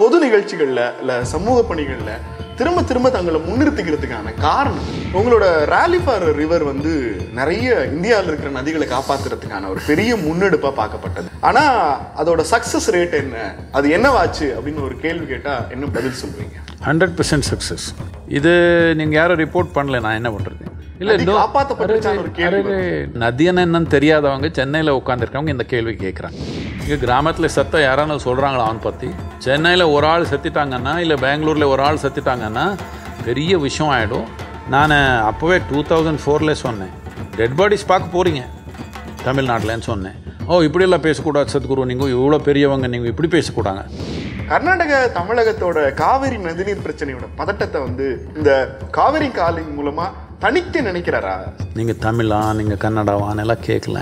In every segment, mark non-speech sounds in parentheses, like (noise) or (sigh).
பொது நிகழ்ச்சிகளில் இல்லை சமூக பணிகளில் திரும்ப திரும்ப தங்களை முன்னிறுத்திக்கிறதுக்கான காரணம் உங்களோட ரேலி ஃபார் ரிவர் வந்து நிறைய இந்தியாவில் இருக்கிற நதிகளை காப்பாற்றுறதுக்கான ஒரு பெரிய முன்னெடுப்பாக பார்க்கப்பட்டது ஆனால் அதோட சக்ஸஸ் ரேட் என்ன அது என்னவாச்சு அப்படின்னு ஒரு கேள்வி கேட்டால் என்ன பதில் சொல்லுவீங்க ஹண்ட்ரட் பர்சன்ட் சக்ஸஸ் இது நீங்கள் யாரும் ரிப்போர்ட் பண்ணல நான் என்ன பண்ணுறது நதியன என்னன்னு தெரியாதவங்க சென்னையில் உட்காந்துருக்கவங்க இந்த கேள்வி கேட்குறாங்க இங்கே கிராமத்தில் செத்த யாரான சொல்கிறாங்களா அவன் பற்றி சென்னையில் ஒரு ஆள் செத்துட்டாங்கன்னா இல்லை பெங்களூரில் ஒரு ஆள் செத்துட்டாங்கன்னா பெரிய விஷயம் ஆகிடும் நான் அப்போவே டூ தௌசண்ட் ஃபோரில் சொன்னேன் டெட் பாடிஸ் பார்க்க போகிறீங்க தமிழ்நாட்டில்னு சொன்னேன் ஓ இப்படியெல்லாம் பேசக்கூடாது சத்குரு நீங்கள் இவ்வளோ பெரியவங்க நீங்கள் இப்படி பேசக்கூடாங்க கர்நாடக தமிழகத்தோட காவிரி நதிநீர் பிரச்சனையோட பதட்டத்தை வந்து இந்த காவிரி காலிங் மூலமாக தனித்து நினைக்கிறாரா நீங்கள் தமிழா நீங்கள் கன்னடாவான் எல்லாம் கேட்கல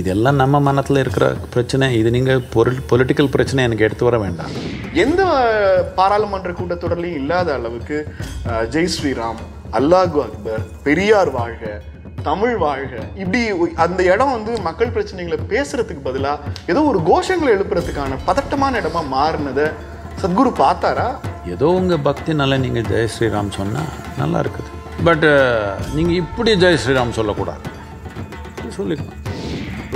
இதெல்லாம் நம்ம மனத்தில் இருக்கிற பிரச்சனை இது நீங்கள் பொருள் பொலிட்டிக்கல் பிரச்சனை எனக்கு எடுத்து வர வேண்டாம் எந்த பாராளுமன்ற கூட்டத்தொடர்லையும் இல்லாத அளவுக்கு ஜெய் ஸ்ரீராம் அல்லாஹு அக்பர் பெரியார் வாழ்க தமிழ் வாழ்க இப்படி அந்த இடம் வந்து மக்கள் பிரச்சனைகளை பேசுறதுக்கு பதிலாக ஏதோ ஒரு கோஷங்களை எழுப்புறதுக்கான பதட்டமான இடமா மாறினதை சத்குரு பார்த்தாரா ஏதோ உங்கள் பக்தினால நீங்கள் ஜெய் ஸ்ரீராம் சொன்னால் நல்லா இருக்குது பட்டு நீங்கள் இப்படி ஜெய் ஸ்ரீராம் சொல்லக்கூடாது சொல்லிக்கணும்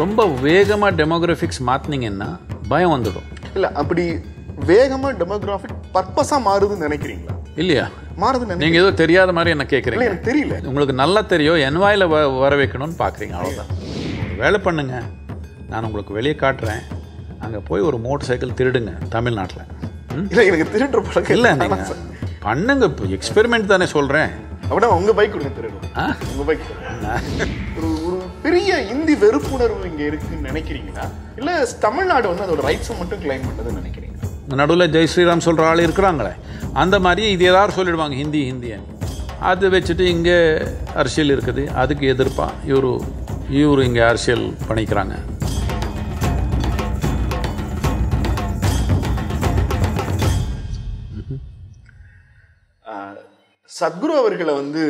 ரொம்ப வேகமாக டெமோக்ராஃபிக்ஸ் மாற்றினீங்கன்னா பயம் வந்துடும் இல்லை அப்படி வேகமாக டெமோக்ராஃபிக் பர்பஸாக மாறுதுன்னு நினைக்கிறீங்களா இல்லையா மாறுது நீங்கள் ஏதோ தெரியாத மாதிரி என்ன கேட்குறீங்க எனக்கு தெரியல உங்களுக்கு நல்லா தெரியும் என் வாயில் வ வர வைக்கணும்னு பார்க்குறீங்க அவ்வளோதான் வேலை பண்ணுங்க நான் உங்களுக்கு வெளியே காட்டுறேன் அங்கே போய் ஒரு மோட்டர் சைக்கிள் திருடுங்க தமிழ்நாட்டில் இல்லை எனக்கு திருடுற பழக்கம் இல்லை பண்ணுங்க இப்போ எக்ஸ்பெரிமெண்ட் தானே சொல்கிறேன் அப்படின்னா உங்கள் பைக் கொடுங்க தெரியும் உங்கள் பைக் ஒரு ஒரு பெரிய இந்தி வெறுப்புணர்வு இங்கே இருக்குன்னு நினைக்கிறீங்களா இல்லை தமிழ்நாடு வந்து அதோட ரைட்ஸ் மட்டும் கிளைம் பண்ணதுன்னு நினைக்கிறீங்க நடுவில் ஜெய் ஸ்ரீராம் சொல்கிற ஆள் இருக்கிறாங்களே அந்த மாதிரி இது எதாவது சொல்லிடுவாங்க ஹிந்தி ஹிந்தியை அது வச்சுட்டு இங்கே அரசியல் இருக்குது அதுக்கு எதிர்ப்பாக இவர் இவர் இங்கே அரசியல் பண்ணிக்கிறாங்க சத்குரு அவர்களை வந்து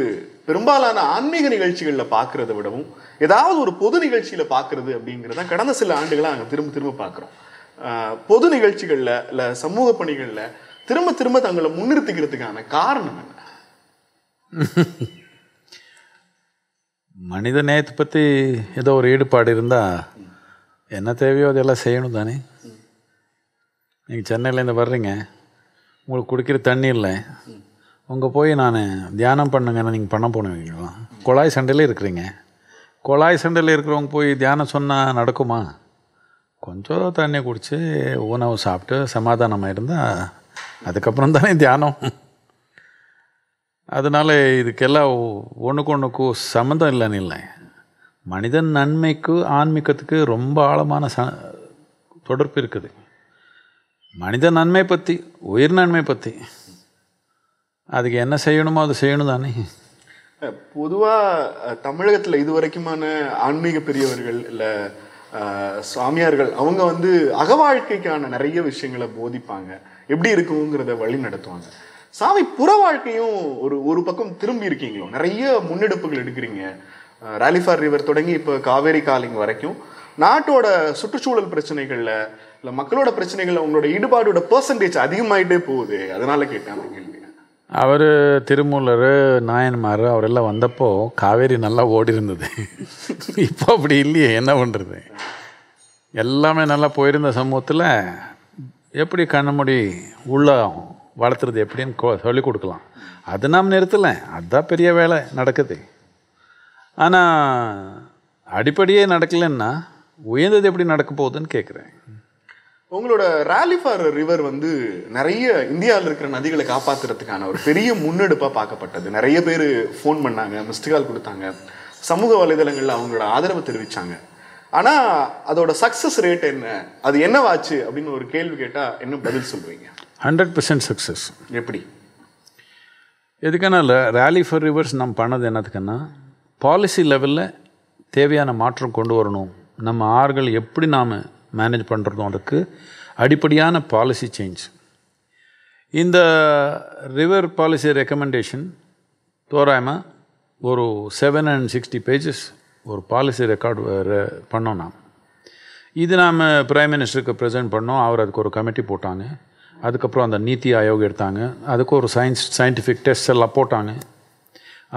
பெரும்பாலான ஆன்மீக நிகழ்ச்சிகளில் பார்க்கறத விடவும் ஏதாவது ஒரு பொது நிகழ்ச்சியில் பார்க்கறது அப்படிங்கிறத கடந்த சில ஆண்டுகளாக அங்கே திரும்ப திரும்ப பார்க்குறோம் பொது நிகழ்ச்சிகளில் இல்லை சமூக பணிகளில் திரும்ப திரும்ப தங்களை முன்னிறுத்திக்கிறதுக்கான காரணம் என்ன மனித நேயத்தை பற்றி ஏதோ ஒரு ஈடுபாடு இருந்தால் என்ன தேவையோ அதெல்லாம் செய்யணும் தானே நீங்கள் சென்னையிலேருந்து வர்றீங்க உங்களுக்கு குடிக்கிற தண்ணி இல்லை அங்கே போய் நான் தியானம் பண்ணுங்கன்னு நீங்கள் பண்ண போனீங்களா குழாய் சண்டையில் இருக்கிறீங்க குழாய் சண்டையில் இருக்கிறவங்க போய் தியானம் சொன்னால் நடக்குமா கொஞ்சம் தண்ணி குடித்து உணவு சாப்பிட்டு சமாதானமாக இருந்தால் அதுக்கப்புறம் தானே தியானம் அதனால் இதுக்கெல்லாம் ஒன்றுக்கு ஒன்றுக்கும் சம்மந்தம் இல்லைன்னு இல்லை மனிதன் நன்மைக்கு ஆன்மீகத்துக்கு ரொம்ப ஆழமான ச தொடர்பு இருக்குது மனித நன்மை பற்றி உயிர் நன்மை பற்றி அதுக்கு என்ன செய்யணுமோ அது செய்யணும் தானே பொதுவாக தமிழகத்தில் இதுவரைக்குமான ஆன்மீக பெரியவர்கள் இல்லை சுவாமியார்கள் அவங்க வந்து அகவாழ்க்கைக்கான நிறைய விஷயங்களை போதிப்பாங்க எப்படி இருக்குங்கிறத வழி நடத்துவாங்க சாமி புற வாழ்க்கையும் ஒரு ஒரு பக்கம் திரும்பி இருக்கீங்களோ நிறைய முன்னெடுப்புகள் எடுக்கிறீங்க ராலிஃபார் ரிவர் தொடங்கி இப்போ காவேரி காலிங் வரைக்கும் நாட்டோட சுற்றுச்சூழல் பிரச்சனைகளில் இல்லை மக்களோட பிரச்சனைகளில் உங்களோட ஈடுபாடோட பர்சன்டேஜ் அதிகமாயிட்டே போகுது அதனால கேட்டேன் அந்த கேள்வி அவர் திருமூலர் நாயன்மார் அவரெல்லாம் வந்தப்போ காவேரி நல்லா ஓடி இருந்தது (laughs) இப்போ அப்படி இல்லையே என்ன பண்ணுறது எல்லாமே நல்லா போயிருந்த சமூகத்தில் எப்படி கண்ணமுடி உள்ள வளர்த்துறது எப்படின்னு சொல்லி சொல்லிக் கொடுக்கலாம் அது நாம் நிறுத்தலை அதுதான் பெரிய வேலை நடக்குது ஆனால் அடிப்படையே நடக்கலைன்னா உயர்ந்தது எப்படி நடக்க போகுதுன்னு கேட்குறேன் உங்களோட ரேலி ஃபார் ரிவர் வந்து நிறைய இந்தியாவில் இருக்கிற நதிகளை காப்பாற்றுறதுக்கான ஒரு பெரிய முன்னெடுப்பாக பார்க்கப்பட்டது நிறைய பேர் ஃபோன் பண்ணாங்க மிஸ்டு கால் கொடுத்தாங்க சமூக வலைதளங்களில் அவங்களோட ஆதரவை தெரிவித்தாங்க ஆனால் அதோட சக்ஸஸ் ரேட் என்ன அது என்னவாச்சு அப்படின்னு ஒரு கேள்வி கேட்டால் என்ன பதில் சொல்லுவீங்க ஹண்ட்ரட் பர்சன்ட் சக்ஸஸ் எப்படி எதுக்கான இல்லை ரேலி ஃபார் ரிவர்ஸ் நம்ம பண்ணது என்னதுக்குன்னா பாலிசி லெவலில் தேவையான மாற்றம் கொண்டு வரணும் நம்ம ஆறுகள் எப்படி நாம் மேனேஜ் பண்ணுறதும் இருக்குது அடிப்படையான பாலிசி சேஞ்ச் இந்த ரிவர் பாலிசி ரெக்கமெண்டேஷன் தோராயமாக ஒரு செவன் அண்ட் சிக்ஸ்டி பேஜஸ் ஒரு பாலிசி ரெக்கார்டு பண்ணோம் நாம் இது நாம் பிரைம் மினிஸ்டருக்கு ப்ரெசென்ட் பண்ணோம் அவர் அதுக்கு ஒரு கமிட்டி போட்டாங்க அதுக்கப்புறம் அந்த நீத்தி ஆயோக் எடுத்தாங்க அதுக்கு ஒரு சயின்ஸ் சயின்டிஃபிக் டெஸ்ட் எல்லாம் போட்டாங்க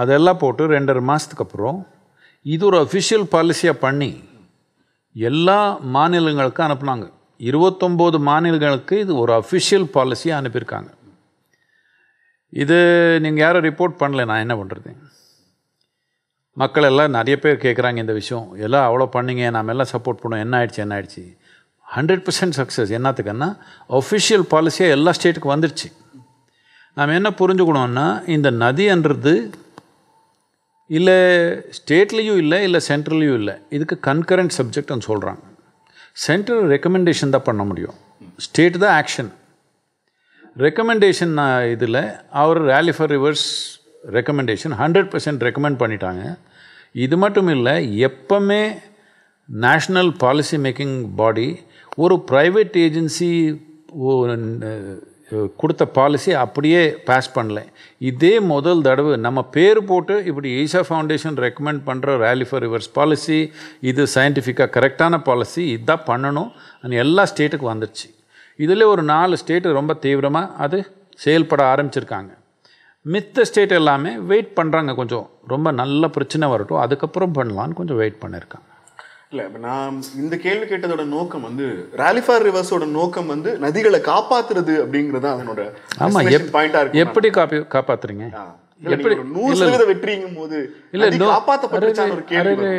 அதெல்லாம் போட்டு ரெண்டரை மாதத்துக்கு அப்புறம் இது ஒரு அஃபிஷியல் பாலிசியாக பண்ணி எல்லா மாநிலங்களுக்கும் அனுப்புனாங்க இருபத்தொம்போது மாநிலங்களுக்கு இது ஒரு அஃபிஷியல் பாலிசியாக அனுப்பியிருக்காங்க இது நீங்கள் யாரும் ரிப்போர்ட் பண்ணல நான் என்ன பண்ணுறது மக்கள் எல்லாம் நிறைய பேர் கேட்குறாங்க இந்த விஷயம் எல்லாம் அவ்வளோ பண்ணிங்க நாம் எல்லாம் சப்போர்ட் பண்ணோம் என்ன ஆயிடுச்சு என்ன ஆயிடுச்சு ஹண்ட்ரட் பர்சன்ட் சக்ஸஸ் என்னத்துக்குன்னா அஃபிஷியல் பாலிசியாக எல்லா ஸ்டேட்டுக்கு வந்துடுச்சு நாம் என்ன புரிஞ்சுக்கணுன்னா இந்த நதின்றது இல்லை ஸ்டேட்லேயும் இல்லை இல்லை சென்ட்ரல்லையும் இல்லை இதுக்கு கன்கரண்ட் சப்ஜெக்ட்னு சொல்கிறாங்க சென்ட்ரல் ரெக்கமெண்டேஷன் தான் பண்ண முடியும் ஸ்டேட் தான் ஆக்ஷன் ரெக்கமெண்டேஷன் இதில் அவர் rally for rivers recommendation hundred percent recommend பண்ணிட்டாங்க இது மட்டும் இல்லை எப்பவுமே நேஷ்னல் பாலிசி மேக்கிங் பாடி ஒரு ப்ரைவேட் ஏஜென்சி கொடுத்த பாலிசி அப்படியே பாஸ் பண்ணல இதே முதல் தடவை நம்ம பேர் போட்டு இப்படி ஈஷா ஃபவுண்டேஷன் ரெக்கமெண்ட் பண்ணுற ரேலி ஃபார் ரிவர்ஸ் பாலிசி இது சயின்டிஃபிக்காக கரெக்டான பாலிசி இதுதான் பண்ணணும் எல்லா ஸ்டேட்டுக்கும் வந்துடுச்சு இதில் ஒரு நாலு ஸ்டேட்டு ரொம்ப தீவிரமாக அது செயல்பட ஆரம்பிச்சிருக்காங்க மித்த ஸ்டேட் எல்லாமே வெயிட் பண்ணுறாங்க கொஞ்சம் ரொம்ப நல்ல பிரச்சனை வரட்டும் அதுக்கப்புறம் பண்ணலான்னு கொஞ்சம் வெயிட் பண்ணியிருக்காங்க இல்லை இப்போ நான் இந்த கேள்வி கேட்டதோட நோக்கம் வந்து ராலிஃபார் ரிவர்ஸோட நோக்கம் வந்து நதிகளை காப்பாத்துறது அப்படிங்கிறது அதனோட ஆமாம் பாயிண்டாக இருக்கு எப்படி காப்பி காப்பாத்துறீங்க எப்படி நூறு சதவீத வெற்றிங்கும் போது இல்லை காப்பாற்றப்பட்டு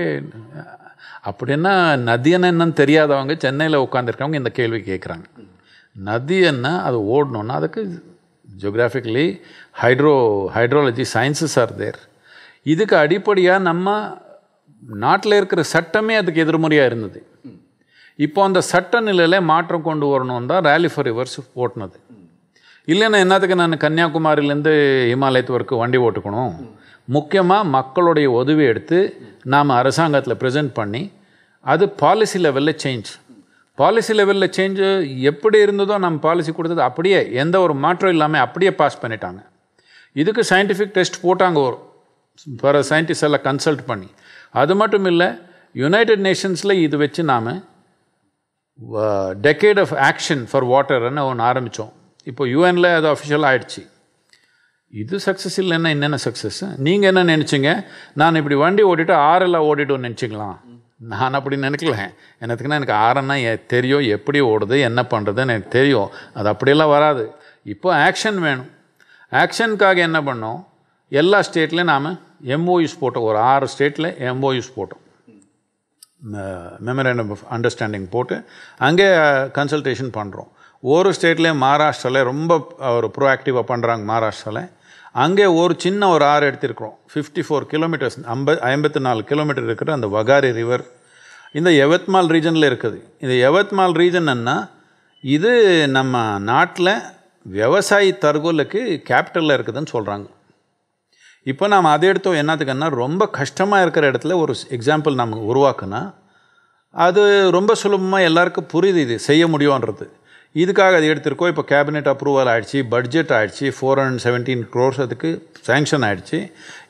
அப்படின்னா நதியன்னா என்னன்னு தெரியாதவங்க சென்னையில் உட்காந்துருக்கவங்க இந்த கேள்வி கேட்குறாங்க நதி என்ன அது ஓடணும்னா அதுக்கு geographically hydro hydrology sciences are there இதுக்கு அடிப்படையாக நம்ம நாட்டில் இருக்கிற சட்டமே அதுக்கு எதிர்மறையாக இருந்தது இப்போ அந்த சட்ட நிலையில் மாற்றம் கொண்டு வரணும் தான் ரேலி ஃபார் ரிவர்ஸ் ஓட்டினது இல்லைன்னா என்னத்துக்கு நான் கன்னியாகுமரியிலேருந்து ஹிமாலயத்து வரைக்கு வண்டி ஓட்டுக்கணும் முக்கியமாக மக்களுடைய உதவி எடுத்து நாம் அரசாங்கத்தில் ப்ரெசென்ட் பண்ணி அது பாலிசி லெவலில் சேஞ்ச் பாலிசி லெவலில் சேஞ்சு எப்படி இருந்ததோ நம்ம பாலிசி கொடுத்தது அப்படியே எந்த ஒரு மாற்றம் இல்லாமல் அப்படியே பாஸ் பண்ணிட்டாங்க இதுக்கு சயின்டிஃபிக் டெஸ்ட் போட்டாங்க ஒரு வர சயின்டிஸ்ட் எல்லாம் கன்சல்ட் பண்ணி அது மட்டும் இல்லை யுனைடெட் நேஷன்ஸில் இது வச்சு நாம் டெக்கேட் ஆஃப் ஆக்ஷன் ஃபார் வாட்டர்னு ஒன்று ஆரம்பித்தோம் இப்போ யூஎனில் அது அஃபிஷியல் ஆகிடுச்சு இது சக்ஸஸ் இல்லைன்னா என்னென்ன சக்ஸஸ் நீங்கள் என்ன நினச்சிங்க நான் இப்படி வண்டி ஓட்டிட்டு ஆறெல்லாம் ஓடிட்டு நினச்சிக்கலாம் நான் அப்படி நினைக்கல எனக்குன்னா எனக்கு ஆறன்னா தெரியும் எப்படி ஓடுது என்ன பண்ணுறதுன்னு எனக்கு தெரியும் அது அப்படியெல்லாம் வராது இப்போ ஆக்ஷன் வேணும் ஆக்ஷனுக்காக என்ன பண்ணோம் எல்லா ஸ்டேட்லேயும் நாம் எம்ஓயூஸ் போட்டோம் ஒரு ஆறு ஸ்டேட்டில் எம்ஓயூஸ் போட்டோம் மெமரேண்டம் ஆஃப் அண்டர்ஸ்டாண்டிங் போட்டு அங்கே கன்சல்டேஷன் பண்ணுறோம் ஒரு ஸ்டேட்லேயும் மகாராஷ்டிராவில் ரொம்ப ஒரு ப்ரோஆக்டிவாக பண்ணுறாங்க மகாராஷ்டிராவில் அங்கே ஒரு சின்ன ஒரு ஆறு எடுத்திருக்கிறோம் ஃபிஃப்டி ஃபோர் கிலோமீட்டர்ஸ் ஐம்பது ஐம்பத்தி நாலு கிலோமீட்டர் இருக்கிற அந்த வகாரி ரிவர் இந்த யவத்மால் ரீஜனில் இருக்குது இந்த யவத்மால் ரீஜன்னா இது நம்ம நாட்டில் விவசாயி தற்கொலைக்கு கேபிட்டலில் இருக்குதுன்னு சொல்கிறாங்க இப்போ நாம் அதை எடுத்தோம் என்னத்துக்குன்னா ரொம்ப கஷ்டமாக இருக்கிற இடத்துல ஒரு எக்ஸாம்பிள் நம்ம உருவாக்குனா அது ரொம்ப சுலபமாக எல்லாருக்கும் புரியுது இது செய்ய முடியும்ன்றது இதுக்காக அது எடுத்திருக்கோம் இப்போ கேபினெட் அப்ரூவல் ஆகிடுச்சு பட்ஜெட் ஆகிடுச்சு ஃபோர் ஹண்ட்ரட் செவன்டீன் க்ரோர்ஸ் அதுக்கு சேங்ஷன் ஆகிடுச்சு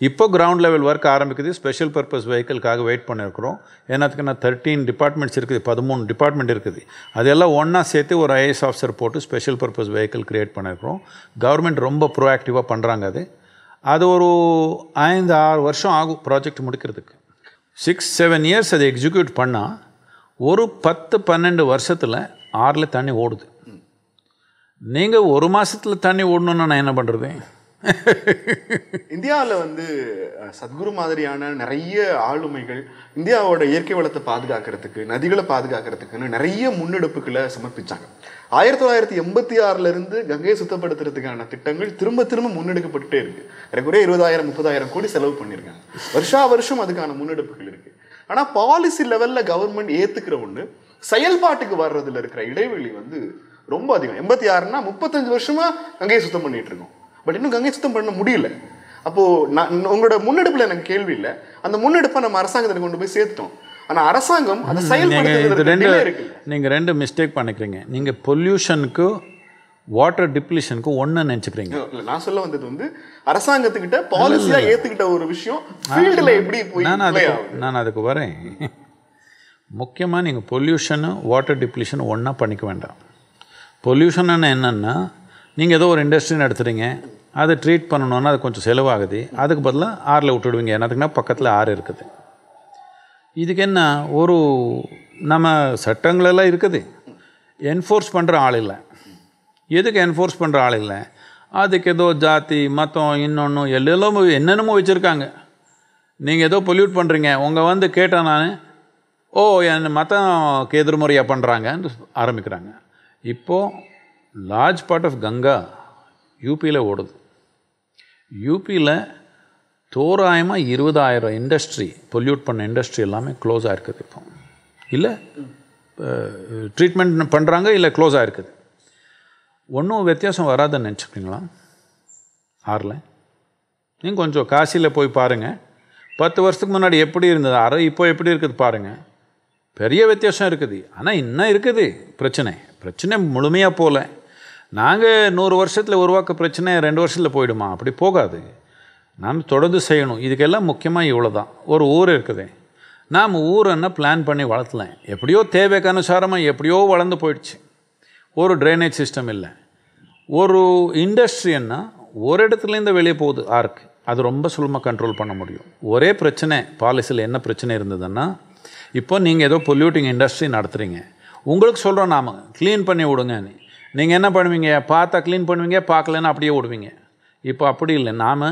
இப்போ கிரவுண்ட் லெவல் ஒர்க் ஆரம்பிக்குது ஸ்பெஷல் பர்பஸ் வெஹிக்கிள்காக வெயிட் பண்ணியிருக்கிறோம் என்னத்துக்குன்னா தேர்ட்டீன் டிபார்ட்மெண்ட்ஸ் இருக்குது பதிமூணு டிபார்ட்மெண்ட் இருக்குது அதெல்லாம் ஒன்றா சேர்த்து ஒரு ஐஏஎஸ் ஆஃபீஸர் போட்டு ஸ்பெஷல் பர்பஸ் வெஹிக்கிள் க்ரியேட் பண்ணியிருக்கிறோம் கவர்மெண்ட் ரொம்ப ப்ரோஆக்டிவாக பண்ணுறாங்க அது அது ஒரு ஐந்து ஆறு வருஷம் ஆகும் ப்ராஜெக்ட் முடிக்கிறதுக்கு சிக்ஸ் செவன் இயர்ஸ் அதை எக்ஸிக்யூட் பண்ணால் ஒரு பத்து பன்னெண்டு வருஷத்தில் ஆறில் தண்ணி ஓடுது நீங்கள் ஒரு மாதத்தில் தண்ணி ஓடணுன்னா நான் என்ன பண்ணுறது இந்தியாவில் வந்து சத்குரு மாதிரியான நிறைய ஆளுமைகள் இந்தியாவோட இயற்கை வளத்தை பாதுகாக்கிறதுக்கு நதிகளை பாதுகாக்கிறதுக்குன்னு நிறைய முன்னெடுப்புகளை சமர்ப்பித்தாங்க ஆயிரத்தி தொள்ளாயிரத்தி எண்பத்தி ஆறிலிருந்து கங்கையை சுத்தப்படுத்துறதுக்கான திட்டங்கள் திரும்ப திரும்ப முன்னெடுக்கப்பட்டுட்டே இருக்கு ஏறக்குறைய இருபதாயிரம் முப்பதாயிரம் கோடி செலவு பண்ணியிருக்காங்க வருஷா வருஷம் அதுக்கான முன்னெடுப்புகள் இருக்கு ஆனால் பாலிசி லெவலில் கவர்மெண்ட் ஏற்றுக்கிற ஒன்று செயல்பாட்டுக்கு வர்றதுல இருக்கிற இடைவெளி வந்து ரொம்ப அதிகம் எண்பத்தி ஆறுனா முப்பத்தஞ்சு வருஷமா கங்கையை சுத்தம் பண்ணிட்டு இருக்கோம் பட் இன்னும் கங்கை சுத்தம் பண்ண முடியல அப்போது நான் உங்களோட முன்னெடுப்பில் எனக்கு கேள்வி இல்லை அந்த முன்னெடுப்பை நம்ம அரசாங்கத்தில் கொண்டு போய் சேர்த்துட்டோம் ஆனால் அரசாங்கம் அதை செயல்படுத்துறது ரெண்டு நீங்கள் ரெண்டு மிஸ்டேக் பண்ணிக்கிறீங்க நீங்கள் பொல்யூஷனுக்கு வாட்டர் டிப்ளீஷனுக்கு ஒன்று நினச்சிக்கிறீங்க நான் சொல்ல வந்தது வந்து அரசாங்கத்துக்கிட்ட பாலிசியாக ஏற்றுக்கிட்ட ஒரு விஷயம் ஃபீல்டில் எப்படி போய் நான் அதுக்கு நான் அதுக்கு வரேன் முக்கியமாக நீங்கள் பொல்யூஷனு வாட்டர் டிப்ளீஷன் ஒன்றா பண்ணிக்க வேண்டாம் பொல்யூஷன் என்னென்னா நீங்கள் ஏதோ ஒரு இண்டஸ்ட்ரி நடத்துகிறீங்க அதை ட்ரீட் பண்ணணுன்னா அது கொஞ்சம் செலவாகுது அதுக்கு பதிலாக ஆறில் விட்டுடுவீங்க என்னதுக்குன்னா பக்கத்தில் ஆறு இருக்குது இதுக்கு என்ன ஒரு நம்ம சட்டங்களெல்லாம் இருக்குது என்ஃபோர்ஸ் பண்ணுற ஆள் இல்லை எதுக்கு என்ஃபோர்ஸ் பண்ணுற ஆள் இல்லை அதுக்கு ஏதோ ஜாதி மதம் இன்னொன்று எல்லாம் என்னென்னமோ வச்சுருக்காங்க நீங்கள் ஏதோ பொல்யூட் பண்ணுறீங்க உங்கள் வந்து கேட்டேன் நான் ஓ என் மதம் எதிர்முறையாக பண்ணுறாங்கன்னு ஆரம்பிக்கிறாங்க இப்போது லார்ஜ் பார்ட் ஆஃப் கங்கா யூபியில் ஓடுது யூபியில் தோராயமாக இருபதாயிரம் இண்டஸ்ட்ரி பொல்யூட் பண்ண இண்டஸ்ட்ரி எல்லாமே க்ளோஸ் ஆகிருக்குது இப்போ இல்லை ட்ரீட்மெண்ட் பண்ணுறாங்க இல்லை க்ளோஸ் ஆகிருக்குது ஒன்றும் வித்தியாசம் வராதுன்னு நினச்சிப்பீங்களா ஆறில் நீங்கள் கொஞ்சம் காசியில் போய் பாருங்கள் பத்து வருஷத்துக்கு முன்னாடி எப்படி இருந்தது அரை இப்போ எப்படி இருக்குது பாருங்கள் பெரிய வித்தியாசம் இருக்குது ஆனால் இன்னும் இருக்குது பிரச்சனை பிரச்சனை முழுமையாக போகல நாங்கள் நூறு வருஷத்தில் உருவாக்க பிரச்சனை ரெண்டு வருஷத்தில் போயிடுமா அப்படி போகாது நாம் தொடர்ந்து செய்யணும் இதுக்கெல்லாம் முக்கியமாக இவ்வளோ தான் ஒரு ஊர் இருக்குது நாம் ஊர் என்ன பிளான் பண்ணி வளர்த்தலாம் எப்படியோ தேவைக்கு அனுசாரமாக எப்படியோ வளர்ந்து போயிடுச்சு ஒரு ட்ரைனேஜ் சிஸ்டம் இல்லை ஒரு இண்டஸ்ட்ரின்னா ஒரு இடத்துலேருந்து வெளியே போகுது ஆர்க்கு அது ரொம்ப சுலமாக கண்ட்ரோல் பண்ண முடியும் ஒரே பிரச்சனை பாலிசியில் என்ன பிரச்சனை இருந்ததுன்னா இப்போ நீங்கள் ஏதோ பொல்யூட்டிங் இண்டஸ்ட்ரி நடத்துகிறீங்க உங்களுக்கு சொல்கிறோம் நாம் க்ளீன் பண்ணி விடுங்கன்னு நீங்கள் என்ன பண்ணுவீங்க பார்த்தா க்ளீன் பண்ணுவீங்க பார்க்கலன்னு அப்படியே விடுவீங்க இப்போ அப்படி இல்லை நாம்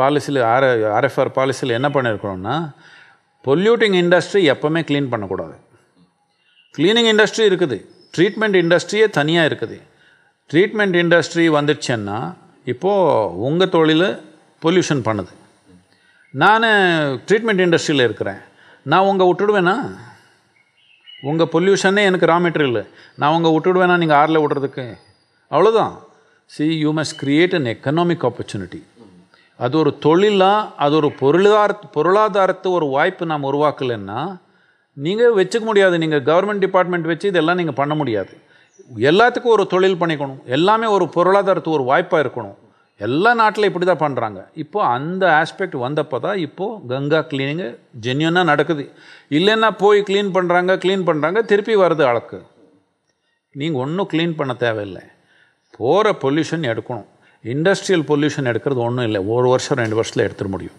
பாலிசியில் ஆர் ஆர்எஃப்ஆர் பாலிசியில் என்ன பண்ணியிருக்கணும்னா பொல்யூட்டிங் இண்டஸ்ட்ரி எப்போவுமே க்ளீன் பண்ணக்கூடாது க்ளீனிங் இண்டஸ்ட்ரி இருக்குது ட்ரீட்மெண்ட் இண்டஸ்ட்ரியே தனியாக இருக்குது ட்ரீட்மெண்ட் இண்டஸ்ட்ரி வந்துடுச்சுன்னா இப்போது உங்கள் தொழில் பொல்யூஷன் பண்ணுது நான் ட்ரீட்மெண்ட் இண்டஸ்ட்ரியில் இருக்கிறேன் நான் உங்கள் விட்டுடுவேனா உங்கள் பொல்யூஷனே எனக்கு ரா மெட்டீரியல் நான் உங்கள் விட்டுடுவேனா நீங்கள் ஆறில் விடுறதுக்கு அவ்வளோதான் see you must create an economic opportunity அது ஒரு தொழிலாக அது ஒரு பொருளாதார பொருளாதாரத்தை ஒரு வாய்ப்பு நாம் உருவாக்கலைன்னா நீங்கள் வச்சுக்க முடியாது நீங்கள் கவர்மெண்ட் டிபார்ட்மெண்ட் வச்சு இதெல்லாம் நீங்கள் பண்ண முடியாது எல்லாத்துக்கும் ஒரு தொழில் பண்ணிக்கணும் எல்லாமே ஒரு பொருளாதாரத்துக்கு ஒரு வாய்ப்பாக இருக்கணும் எல்லா நாட்டில் இப்படி தான் பண்ணுறாங்க இப்போது அந்த ஆஸ்பெக்ட் வந்தப்போ தான் இப்போது கங்கா க்ளீனிங்கு ஜென்யூனாக நடக்குது இல்லைன்னா போய் க்ளீன் பண்ணுறாங்க க்ளீன் பண்ணுறாங்க திருப்பி வருது அளக்கு நீங்கள் ஒன்றும் க்ளீன் பண்ண தேவையில்லை போகிற பொல்யூஷன் எடுக்கணும் இண்டஸ்ட்ரியல் பொல்யூஷன் எடுக்கிறது ஒன்றும் இல்லை ஒரு வருஷம் ரெண்டு வருஷத்தில் எடுத்துட முடியும்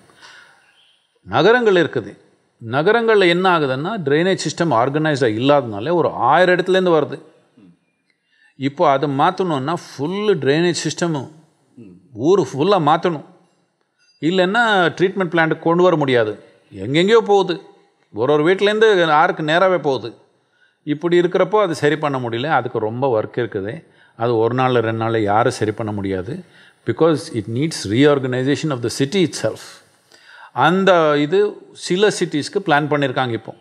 நகரங்கள் இருக்குது நகரங்களில் என்ன ஆகுதுன்னா ட்ரைனேஜ் சிஸ்டம் ஆர்கனைஸ்டாக இல்லாதனால ஒரு ஆயிரம் இடத்துலேருந்து வருது இப்போ அதை மாற்றணுன்னா ஃபுல்லு ட்ரைனேஜ் சிஸ்டமும் ஊர் ஃபுல்லாக மாற்றணும் இல்லைன்னா ட்ரீட்மெண்ட் பிளான்ட்டுக்கு கொண்டு வர முடியாது எங்கெங்கேயோ போகுது ஒரு ஒரு வீட்டிலேருந்து ஆறுக்கு நேராகவே போகுது இப்படி இருக்கிறப்போ அது சரி பண்ண முடியல அதுக்கு ரொம்ப ஒர்க் இருக்குது அது ஒரு நாள் ரெண்டு நாள் யாரும் சரி பண்ண முடியாது because it needs reorganisation of the city இட் செல்ஃப் அந்த இது சில சிட்டிஸ்க்கு பிளான் பண்ணியிருக்காங்க இப்போ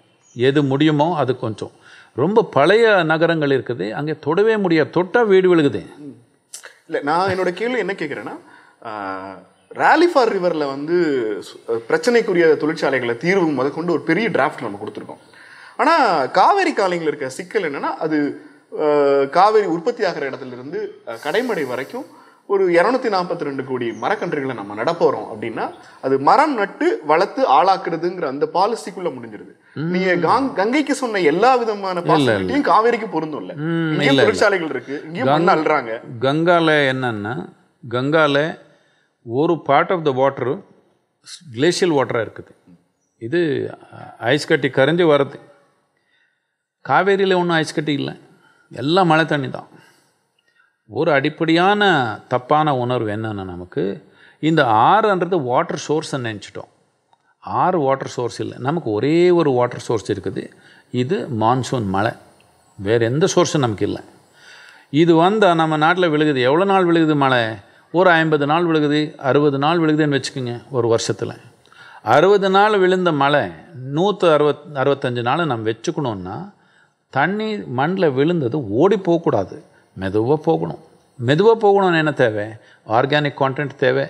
எது முடியுமோ அது கொஞ்சம் ரொம்ப பழைய நகரங்கள் இருக்குது அங்கே தொடவே முடியாது தொட்டால் வீடு விழுகுது இல்லை நான் என்னோட கேள்வி என்ன கேட்குறேன்னா ரேலி ஃபார் ரிவரில் வந்து பிரச்சனைக்குரிய தொழிற்சாலைகளை தீர்வு முதற்கொண்டு ஒரு பெரிய டிராஃப்ட் நம்ம கொடுத்துருக்கோம் ஆனால் காவேரி காலையில் இருக்க சிக்கல் என்னென்னா அது காவேரி உற்பத்தி ஆகிற இடத்துலேருந்து கடைமடை வரைக்கும் ஒரு இரநூத்தி நாற்பத்தி ரெண்டு கோடி மரக்கன்றுகளை நம்ம நடப்போறோம் அப்படின்னா அது மரம் நட்டு வளர்த்து ஆளாக்குறதுங்கிற அந்த பாலிசிக்குள்ள முடிஞ்சிருது நீங்க கங்கைக்கு சொன்ன எல்லா விதமான பாலிசிகளையும் காவேரிக்கு பொருந்தும் இல்ல தொழிற்சாலைகள் இருக்கு இங்கேயும் மண் அல்றாங்க கங்கால என்னன்னா கங்கால ஒரு part of the water glacial வாட்டராக இருக்குது இது ஐஸ் கட்டி கரைஞ்சி வரது காவேரியில் ஒன்றும் ஐஸ் கட்டி இல்லை எல்லாம் மழை தண்ணி தான் ஒரு அடிப்படையான தப்பான உணர்வு என்னென்னா நமக்கு இந்த ஆறுன்றது வாட்டர் சோர்ஸை நினச்சிட்டோம் ஆறு வாட்டர் சோர்ஸ் இல்லை நமக்கு ஒரே ஒரு வாட்டர் சோர்ஸ் இருக்குது இது மான்சூன் மழை வேறு எந்த சோர்ஸும் நமக்கு இல்லை இது வந்தால் நம்ம நாட்டில் விழுகுது எவ்வளோ நாள் விழுகுது மழை ஒரு ஐம்பது நாள் விழுகுது அறுபது நாள் விழுகுதுன்னு வச்சுக்கோங்க ஒரு வருஷத்தில் அறுபது நாள் விழுந்த மழை நூற்று அறுபத் அறுபத்தஞ்சு நாள் நம்ம வச்சுக்கணுன்னா தண்ணி மண்ணில் விழுந்தது ஓடி போகக்கூடாது மெதுவாக போகணும் மெதுவாக போகணும்னு என்ன தேவை ஆர்கானிக் கான்டென்ட் தேவை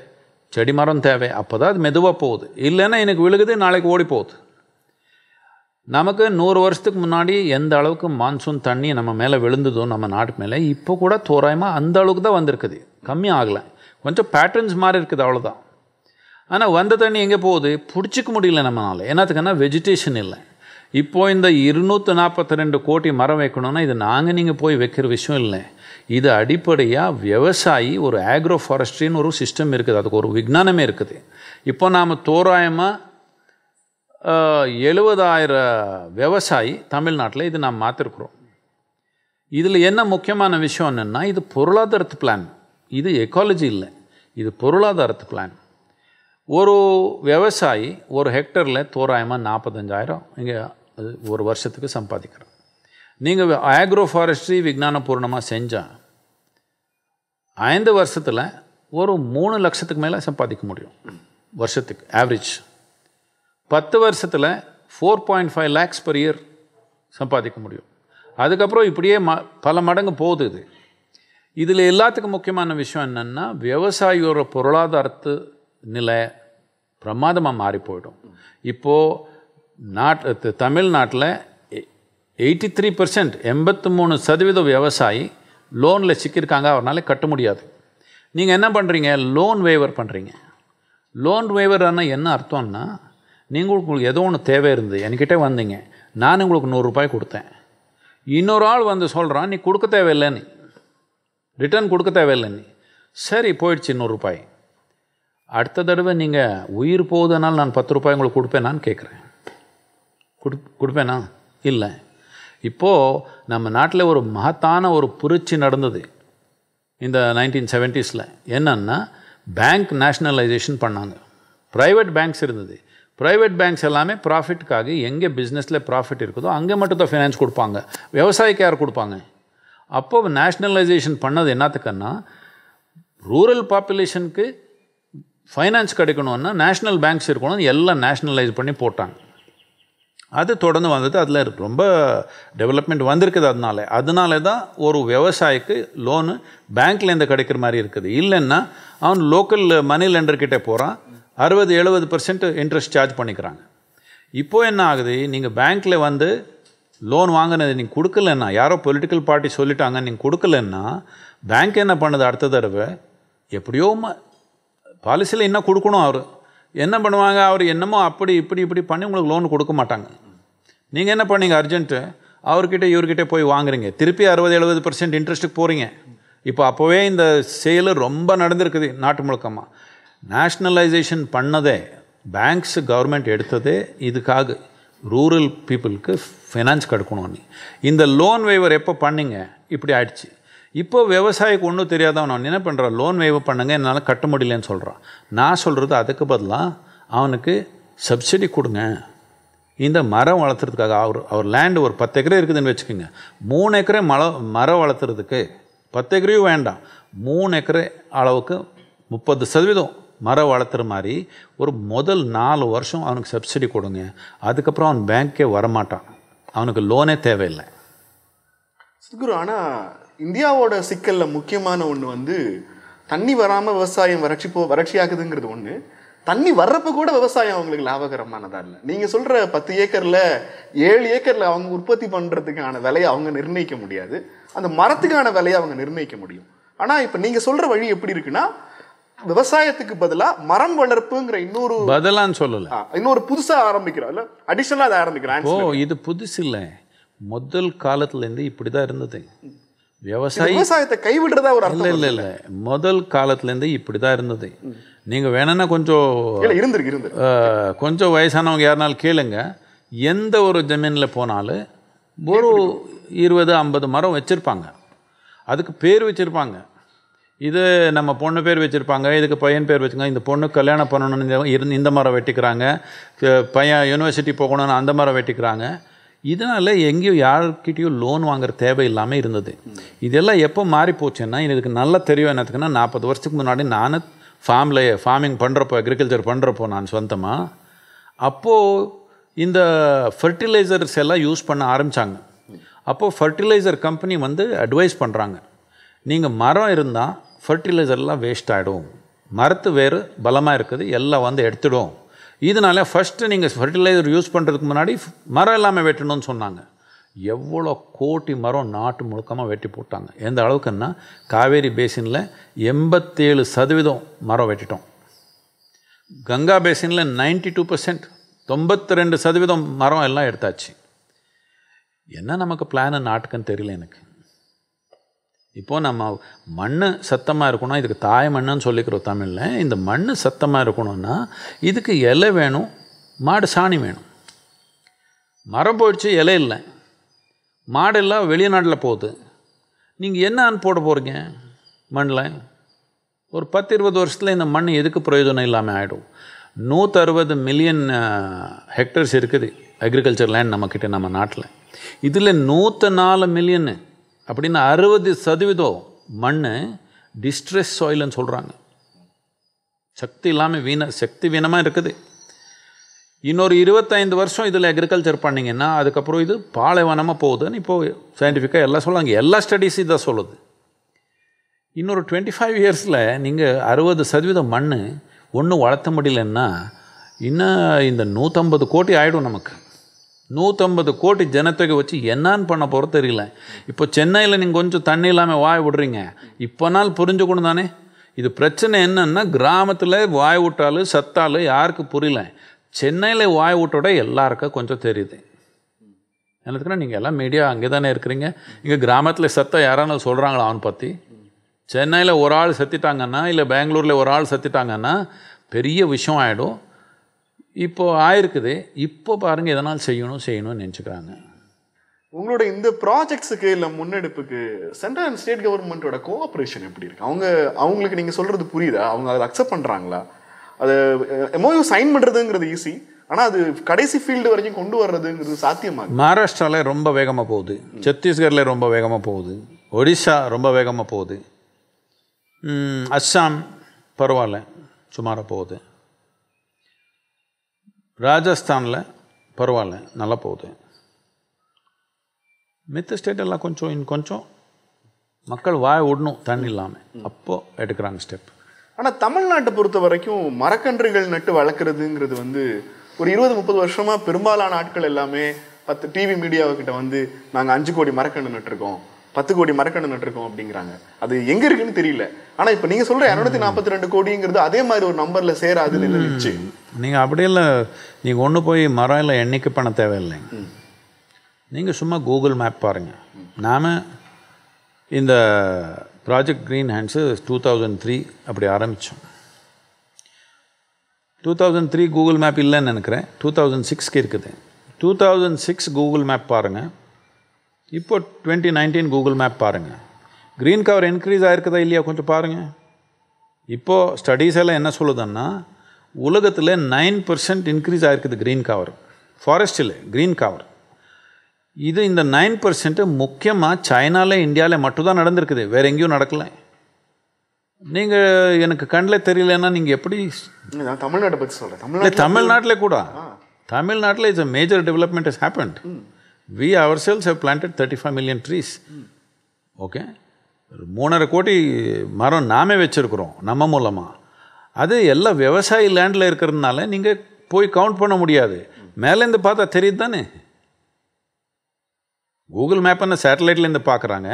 செடி மரம் தேவை அப்போ தான் அது மெதுவாக போகுது இல்லைன்னா எனக்கு விழுகுது நாளைக்கு ஓடி போகுது நமக்கு நூறு வருஷத்துக்கு முன்னாடி எந்த அளவுக்கு மான்சூன் தண்ணி நம்ம மேலே விழுந்ததோ நம்ம நாட்டு மேலே இப்போ கூட தோராயமாக அந்த அளவுக்கு தான் வந்திருக்குது கம்மி ஆகலை கொஞ்சம் பேட்டர்ன்ஸ் மாதிரி இருக்குது அவ்வளோதான் ஆனால் வந்த தண்ணி எங்கே போகுது பிடிச்சிக்க முடியல நம்மளால் என்னத்துக்குன்னா வெஜிடேஷன் இல்லை இப்போது இந்த இருநூற்றி நாற்பத்தி ரெண்டு கோடி மரம் வைக்கணும்னா இது நாங்கள் நீங்கள் போய் வைக்கிற விஷயம் இல்லை இது அடிப்படையாக விவசாயி ஒரு ஆக்ரோ ஃபாரஸ்ட்ரின்னு ஒரு சிஸ்டம் இருக்குது அதுக்கு ஒரு விஜானமே இருக்குது இப்போ நாம் தோராயமாக எழுபதாயிரம் விவசாயி தமிழ்நாட்டில் இது நாம் மாற்றிருக்குறோம் இதில் என்ன முக்கியமான விஷயம் என்னென்னா இது பொருளாதாரத்து பிளான் இது எக்காலஜி இல்லை இது பொருளாதாரத்து பிளான் ஒரு விவசாயி ஒரு ஹெக்டரில் தோராயமாக நாற்பத்தஞ்சாயிரம் இங்கே அது ஒரு வருஷத்துக்கு சம்பாதிக்கிறோம் நீங்கள் ஆக்ரோ ஃபாரஸ்ட்ரி விஜானபூர்ணமாக செஞ்சால் ஐந்து வருஷத்தில் ஒரு மூணு லட்சத்துக்கு மேலே சம்பாதிக்க முடியும் வருஷத்துக்கு ஆவரேஜ் பத்து வருஷத்தில் four point five lakhs per year சம்பாதிக்க முடியும் அதுக்கப்புறம் இப்படியே ம பல மடங்கு போகுது இது இதில் எல்லாத்துக்கும் முக்கியமான விஷயம் என்னென்னா விவசாயியோட பொருளாதாரத்து நிலை பிரமாதமாக மாறி போயிடும் இப்போது நாட்டு தமிழ்நாட்டில் எயிட்டி த்ரீ பர்சன்ட் எண்பத்து மூணு சதவீத விவசாயி லோனில் சிக்கியிருக்காங்க அவரால் கட்ட முடியாது நீங்கள் என்ன பண்ணுறீங்க லோன் வேவர் பண்ணுறீங்க லோன் ஆனால் என்ன அர்த்தம்னா நீங்கள் உங்களுக்கு ஏதோ ஒன்று தேவை இருந்து என்கிட்டே வந்தீங்க நான் உங்களுக்கு நூறுரூபாய் கொடுத்தேன் இன்னொரு ஆள் வந்து சொல்கிறான் நீ கொடுக்க தேவையில்லை நீ ரிட்டர்ன் கொடுக்க தேவையில்லை நீ சரி போயிடுச்சு ரூபாய் அடுத்த தடவை நீங்கள் உயிர் போகுதுனால் நான் பத்து ரூபாய் உங்களுக்கு கொடுப்பேன் நான் கேட்குறேன் கொடு கொடுப்பேனா இல்லை இப்போது நம்ம நாட்டில் ஒரு மகத்தான ஒரு புரட்சி நடந்தது இந்த நைன்டீன் செவன்ட்டீஸில் என்னன்னா பேங்க் நேஷ்னலைசேஷன் பண்ணாங்க ப்ரைவேட் பேங்க்ஸ் இருந்தது ப்ரைவேட் பேங்க்ஸ் எல்லாமே ப்ராஃபிட்டுக்காக எங்கே பிஸ்னஸில் ப்ராஃபிட் இருக்குதோ அங்கே மட்டும் தான் ஃபைனான்ஸ் கொடுப்பாங்க விவசாயிக்கு யார் கொடுப்பாங்க அப்போது நேஷ்னலைசேஷன் பண்ணது என்னத்துக்குன்னா ரூரல் பாப்புலேஷனுக்கு ஃபைனான்ஸ் கிடைக்கணும்னா நேஷ்னல் பேங்க்ஸ் இருக்கணும்னு எல்லாம் நேஷ்னலைஸ் பண்ணி போட்டாங்க அது தொடர்ந்து வந்தது அதில் ரொம்ப டெவலப்மெண்ட் வந்திருக்குது அதனால அதனால தான் ஒரு விவசாயிக்கு லோனு பேங்க்லேருந்து கிடைக்கிற மாதிரி இருக்குது இல்லைன்னா அவன் லோக்கல் மணி லெண்டர்கிட்ட போகிறான் அறுபது எழுபது பர்சன்ட் இன்ட்ரெஸ்ட் சார்ஜ் பண்ணிக்கிறாங்க இப்போது என்ன ஆகுது நீங்கள் பேங்க்கில் வந்து லோன் வாங்கினது நீங்கள் கொடுக்கலன்னா யாரோ பொலிட்டிக்கல் பார்ட்டி சொல்லிட்டாங்க நீங்கள் கொடுக்கலன்னா பேங்க் என்ன பண்ணுது அடுத்த தடவை எப்படியோ பாலிசியில் என்ன கொடுக்கணும் அவர் என்ன பண்ணுவாங்க அவர் என்னமோ அப்படி இப்படி இப்படி பண்ணி உங்களுக்கு லோன் கொடுக்க மாட்டாங்க நீங்கள் என்ன பண்ணீங்க அர்ஜென்ட்டு அவர்கிட்ட இவர்கிட்ட போய் வாங்குறீங்க திருப்பி அறுபது எழுபது பர்சன்ட் இன்ட்ரெஸ்ட்டுக்கு போகிறீங்க இப்போ அப்போவே இந்த செயல் ரொம்ப நடந்திருக்குது நாட்டு முழுக்கமாக நேஷ்னலைசேஷன் பண்ணதே பேங்க்ஸ் கவர்மெண்ட் எடுத்ததே இதுக்காக ரூரல் பீப்புளுக்கு ஃபினான்ஸ் கிடைக்கணும்னு இந்த லோன் வேவர் எப்போ பண்ணிங்க இப்படி ஆயிடுச்சு இப்போ விவசாயிக்கு ஒன்றும் தெரியாதவன் அவன் என்ன பண்ணுறான் லோன் வேவ் பண்ணுங்க என்னால் கட்ட முடியலன்னு சொல்கிறான் நான் சொல்கிறது அதுக்கு பதிலாக அவனுக்கு சப்சிடி கொடுங்க இந்த மரம் வளர்த்துறதுக்காக அவர் அவர் லேண்டு ஒரு பத்து ஏக்கரே இருக்குதுன்னு வச்சுக்கோங்க மூணு ஏக்கரே மரம் மரம் வளர்த்துறதுக்கு பத்து ஏக்கரையும் வேண்டாம் மூணு ஏக்கரை அளவுக்கு முப்பது சதவீதம் மரம் வளர்த்துற மாதிரி ஒரு முதல் நாலு வருஷம் அவனுக்கு சப்சிடி கொடுங்க அதுக்கப்புறம் அவன் பேங்க்கே வரமாட்டான் அவனுக்கு லோனே தேவையில்லை சத்குரு ஆனால் இந்தியாவோட சிக்கலில் முக்கியமான ஒன்று வந்து தண்ணி வராமல் விவசாயம் வறட்சி போ வறட்சி ஆகுதுங்கிறது ஒன்று தண்ணி வர்றப்ப கூட விவசாயம் அவங்களுக்கு லாபகரமானதா இல்லை நீங்கள் சொல்கிற பத்து ஏக்கரில் ஏழு ஏக்கரில் அவங்க உற்பத்தி பண்ணுறதுக்கான விலையை அவங்க நிர்ணயிக்க முடியாது அந்த மரத்துக்கான விலையை அவங்க நிர்ணயிக்க முடியும் ஆனால் இப்போ நீங்கள் சொல்கிற வழி எப்படி இருக்குன்னா விவசாயத்துக்கு பதிலாக மரம் வளர்ப்புங்கிற இன்னொரு பதிலான்னு சொல்லலாம் இன்னொரு புதுசாக ஆரம்பிக்கிறோம் இல்லை அடிஷனலாக அதை ஆரம்பிக்கிறேன் ஓ இது புதுசு இல்லை முதல் காலத்துலேருந்து இப்படி தான் இருந்தது விவசாயி விவசாயத்தை கைவிடுறதா ஒரு இல்லை இல்லை இல்லை முதல் காலத்துலேருந்து இப்படி தான் இருந்தது நீங்கள் வேணும்னா கொஞ்சம் இருந்துருக்கு இருந்து கொஞ்சம் வயசானவங்க யாருனாலும் கேளுங்க எந்த ஒரு ஜமீனில் போனாலும் ஒரு இருபது ஐம்பது மரம் வச்சுருப்பாங்க அதுக்கு பேர் வச்சுருப்பாங்க இது நம்ம பொண்ணு பேர் வச்சுருப்பாங்க இதுக்கு பையன் பேர் வச்சுருக்காங்க இந்த பொண்ணு கல்யாணம் பண்ணணும்னு இருந்து இந்த மரம் வெட்டிக்கிறாங்க பையன் யூனிவர்சிட்டி போகணும்னு அந்த மரம் வெட்டிக்கிறாங்க இதனால் எங்கேயும் யார்கிட்டேயும் லோன் வாங்குற தேவையில்லாமல் இருந்தது இதெல்லாம் எப்போ மாறி போச்சுன்னா எனக்கு நல்லா தெரியும் என்னத்துக்குன்னா நாற்பது வருஷத்துக்கு முன்னாடி நான் ஃபார்மில் ஃபார்மிங் பண்ணுறப்போ அக்ரிகல்ச்சர் பண்ணுறப்போ நான் சொந்தமாக அப்போது இந்த ஃபர்டிலைசர்ஸ் எல்லாம் யூஸ் பண்ண ஆரம்பித்தாங்க அப்போது ஃபர்டிலைசர் கம்பெனி வந்து அட்வைஸ் பண்ணுறாங்க நீங்கள் மரம் இருந்தால் ஃபர்டிலைசர்லாம் வேஸ்ட் ஆகிடும் மரத்து வேறு பலமாக இருக்குது எல்லாம் வந்து எடுத்துடும் இதனால் ஃபஸ்ட்டு நீங்கள் ஃபர்டிலைசர் யூஸ் பண்ணுறதுக்கு முன்னாடி மரம் எல்லாமே வெட்டணும்னு சொன்னாங்க எவ்வளோ கோட்டி மரம் நாட்டு முழுக்கமாக வெட்டி போட்டாங்க எந்த அளவுக்குன்னா காவேரி பேசினில் எண்பத்தேழு சதவீதம் மரம் வெட்டிட்டோம் கங்கா பேசினில் நைன்டி டூ பர்சன்ட் தொம்பத்தி ரெண்டு சதவீதம் மரம் எல்லாம் எடுத்தாச்சு என்ன நமக்கு பிளான் நாட்டுக்குன்னு தெரியல எனக்கு இப்போது நம்ம மண் சத்தமாக இருக்கணும் இதுக்கு தாய் மண்ணுன்னு சொல்லிக்கிறோம் தமிழில் இந்த மண் சத்தமாக இருக்கணும்னா இதுக்கு இலை வேணும் மாடு சாணி வேணும் மரம் போயிடுச்சு இலை இல்லை மாடு எல்லாம் வெளிநாட்டில் போகுது நீங்கள் என்ன போட போகிறீங்க மண்ணில் ஒரு பத்து இருபது வருஷத்தில் இந்த மண் எதுக்கு பிரயோஜனம் இல்லாமல் ஆகிடும் நூற்றறுபது மில்லியன் ஹெக்டர்ஸ் இருக்குது அக்ரிகல்ச்சர் லேண்ட் நம்மக்கிட்ட நம்ம நாட்டில் இதில் நூற்று நாலு மில்லியன்னு அப்படின்னு அறுபது சதவீதம் மண் டிஸ்ட்ரெஸ் சாயில்னு சொல்கிறாங்க சக்தி இல்லாமல் வீண சக்தி வீணமாக இருக்குது இன்னொரு இருபத்தைந்து வருஷம் இதில் அக்ரிகல்ச்சர் பண்ணிங்கன்னா அதுக்கப்புறம் இது பாலைவனமாக போகுதுன்னு இப்போது சயின்டிஃபிக்காக எல்லாம் சொல்லுவாங்க எல்லா ஸ்டடீஸ் இதாக சொல்லுது இன்னொரு டுவெண்ட்டி ஃபைவ் இயர்ஸில் நீங்கள் அறுபது சதவீதம் மண் ஒன்றும் வளர்த்த முடியலன்னா இன்னும் இந்த நூற்றம்பது கோடி ஆகிடும் நமக்கு நூற்றம்பது கோடி ஜனத்தொகை வச்சு என்னான்னு பண்ண போகிற தெரியல இப்போ சென்னையில் நீங்கள் கொஞ்சம் தண்ணி இல்லாமல் வாய் விடுறீங்க இப்போ நாள் புரிஞ்சுக்கணும் தானே இது பிரச்சனை என்னென்னா கிராமத்தில் வாய் விட்டாலும் சத்தாலும் யாருக்கும் புரியல சென்னையில் வாய் விட்டோட எல்லாருக்கும் கொஞ்சம் தெரியுது எனக்குன்னா நீங்கள் எல்லாம் மீடியா அங்கே தானே இருக்கிறீங்க இங்கே கிராமத்தில் சத்தம் யாரானாலும் சொல்கிறாங்களா அவனை பற்றி சென்னையில் ஒரு ஆள் சத்திட்டாங்கன்னா இல்லை பெங்களூரில் ஒரு ஆள் செத்துட்டாங்கன்னா பெரிய விஷயம் ஆகிடும் இப்போது ஆயிருக்குது இப்போ பாருங்கள் எதனால் செய்யணும் செய்யணும்னு நினச்சிக்கிறாங்க உங்களோட இந்த ப்ராஜெக்ட்ஸுக்கு இல்லை முன்னெடுப்புக்கு சென்ட்ரல் அண்ட் ஸ்டேட் கவர்மெண்ட்டோட கோஆப்ரேஷன் எப்படி இருக்கு அவங்க அவங்களுக்கு நீங்கள் சொல்கிறது புரியுதா அவங்க அதை அக்செப்ட் பண்ணுறாங்களா அது எம்ஓயு சைன் பண்ணுறதுங்கிறது ஈஸி ஆனால் அது கடைசி ஃபீல்டு வரைக்கும் கொண்டு வர்றதுங்கிறது சாத்தியமாக மகாராஷ்டிராவில் ரொம்ப வேகமாக போகுது சத்தீஸ்கரில் ரொம்ப வேகமாக போகுது ஒடிஷா ரொம்ப வேகமாக போகுது அஸ்ஸாம் பரவாயில்ல சுமாராக போகுது ராஜஸ்தானில் பரவாயில்ல நல்லா போகுது மித்த ஸ்டேட்டெல்லாம் கொஞ்சம் இன்னும் கொஞ்சம் மக்கள் வாய விடணும் தண்ணி இல்லாமல் அப்போது எடுக்கிறாங்க ஸ்டெப் ஆனால் தமிழ்நாட்டை பொறுத்த வரைக்கும் மரக்கன்றுகள் நட்டு வளர்க்குறதுங்கிறது வந்து ஒரு இருபது முப்பது வருஷமாக பெரும்பாலான ஆட்கள் எல்லாமே பத்து டிவி மீடியாவுக்கிட்ட வந்து நாங்கள் அஞ்சு கோடி மரக்கன்று நட்டுருக்கோம் பத்து கோடி மரக்கன்று நட்டுருக்கோம் அப்படிங்கிறாங்க அது எங்க இருக்குன்னு தெரியல ஆனா இப்ப நீங்க சொல்ற இரநூத்தி நாற்பத்தி ரெண்டு கோடிங்கிறது அதே மாதிரி ஒரு நம்பர்ல சேராது நீங்க அப்படியே இல்லை நீங்க ஒன்று போய் மரம் இல்லை எண்ணிக்கை பண்ண தேவையில்லை நீங்க சும்மா கூகுள் மேப் பாருங்க நாம இந்த project green hands two thousand three அப்படி ஆரம்பித்தோம் two thousand three Google map இல்லைன்னு நினைக்கிறேன் டூ தௌசண்ட் சிக்ஸ்க்கு இருக்குது two thousand six Google map பாருங்கள் இப்போ டுவெண்ட்டி நைன்டீன் கூகுள் மேப் பாருங்கள் க்ரீன் கவர் இன்க்ரீஸ் ஆகிருக்குதா இல்லையா கொஞ்சம் பாருங்கள் இப்போது ஸ்டடீஸ் எல்லாம் என்ன சொல்லுதுன்னா உலகத்தில் நைன் பர்சன்ட் இன்க்ரீஸ் ஆகிருக்குது க்ரீன் கவர் ஃபாரஸ்ட்டில் க்ரீன் கவர் இது இந்த நைன் பர்சன்ட்டு முக்கியமாக சைனாவில் இந்தியாவில் மட்டும்தான் நடந்திருக்குது வேறு எங்கேயும் நடக்கலை நீங்கள் எனக்கு கண்ணில் தெரியலன்னா நீங்கள் எப்படி தமிழ்நாட்டை பற்றி சொல்கிறேன் தமிழ்நாட்டில் தமிழ்நாட்டில் கூட தமிழ்நாட்டில் it's a major development is happened We ourselves have planted thirty-five million trees, okay? மூணரை கோடி மரம் நாமே வச்சுருக்குறோம் நம்ம மூலமாக அது எல்லாம் விவசாயி லேண்டில் இருக்கிறதுனால நீங்கள் போய் கவுண்ட் பண்ண முடியாது மேலேருந்து பார்த்தா தெரியுது தானே கூகுள் மேப் அந்த சேட்டலைட்லேருந்து பார்க்குறாங்க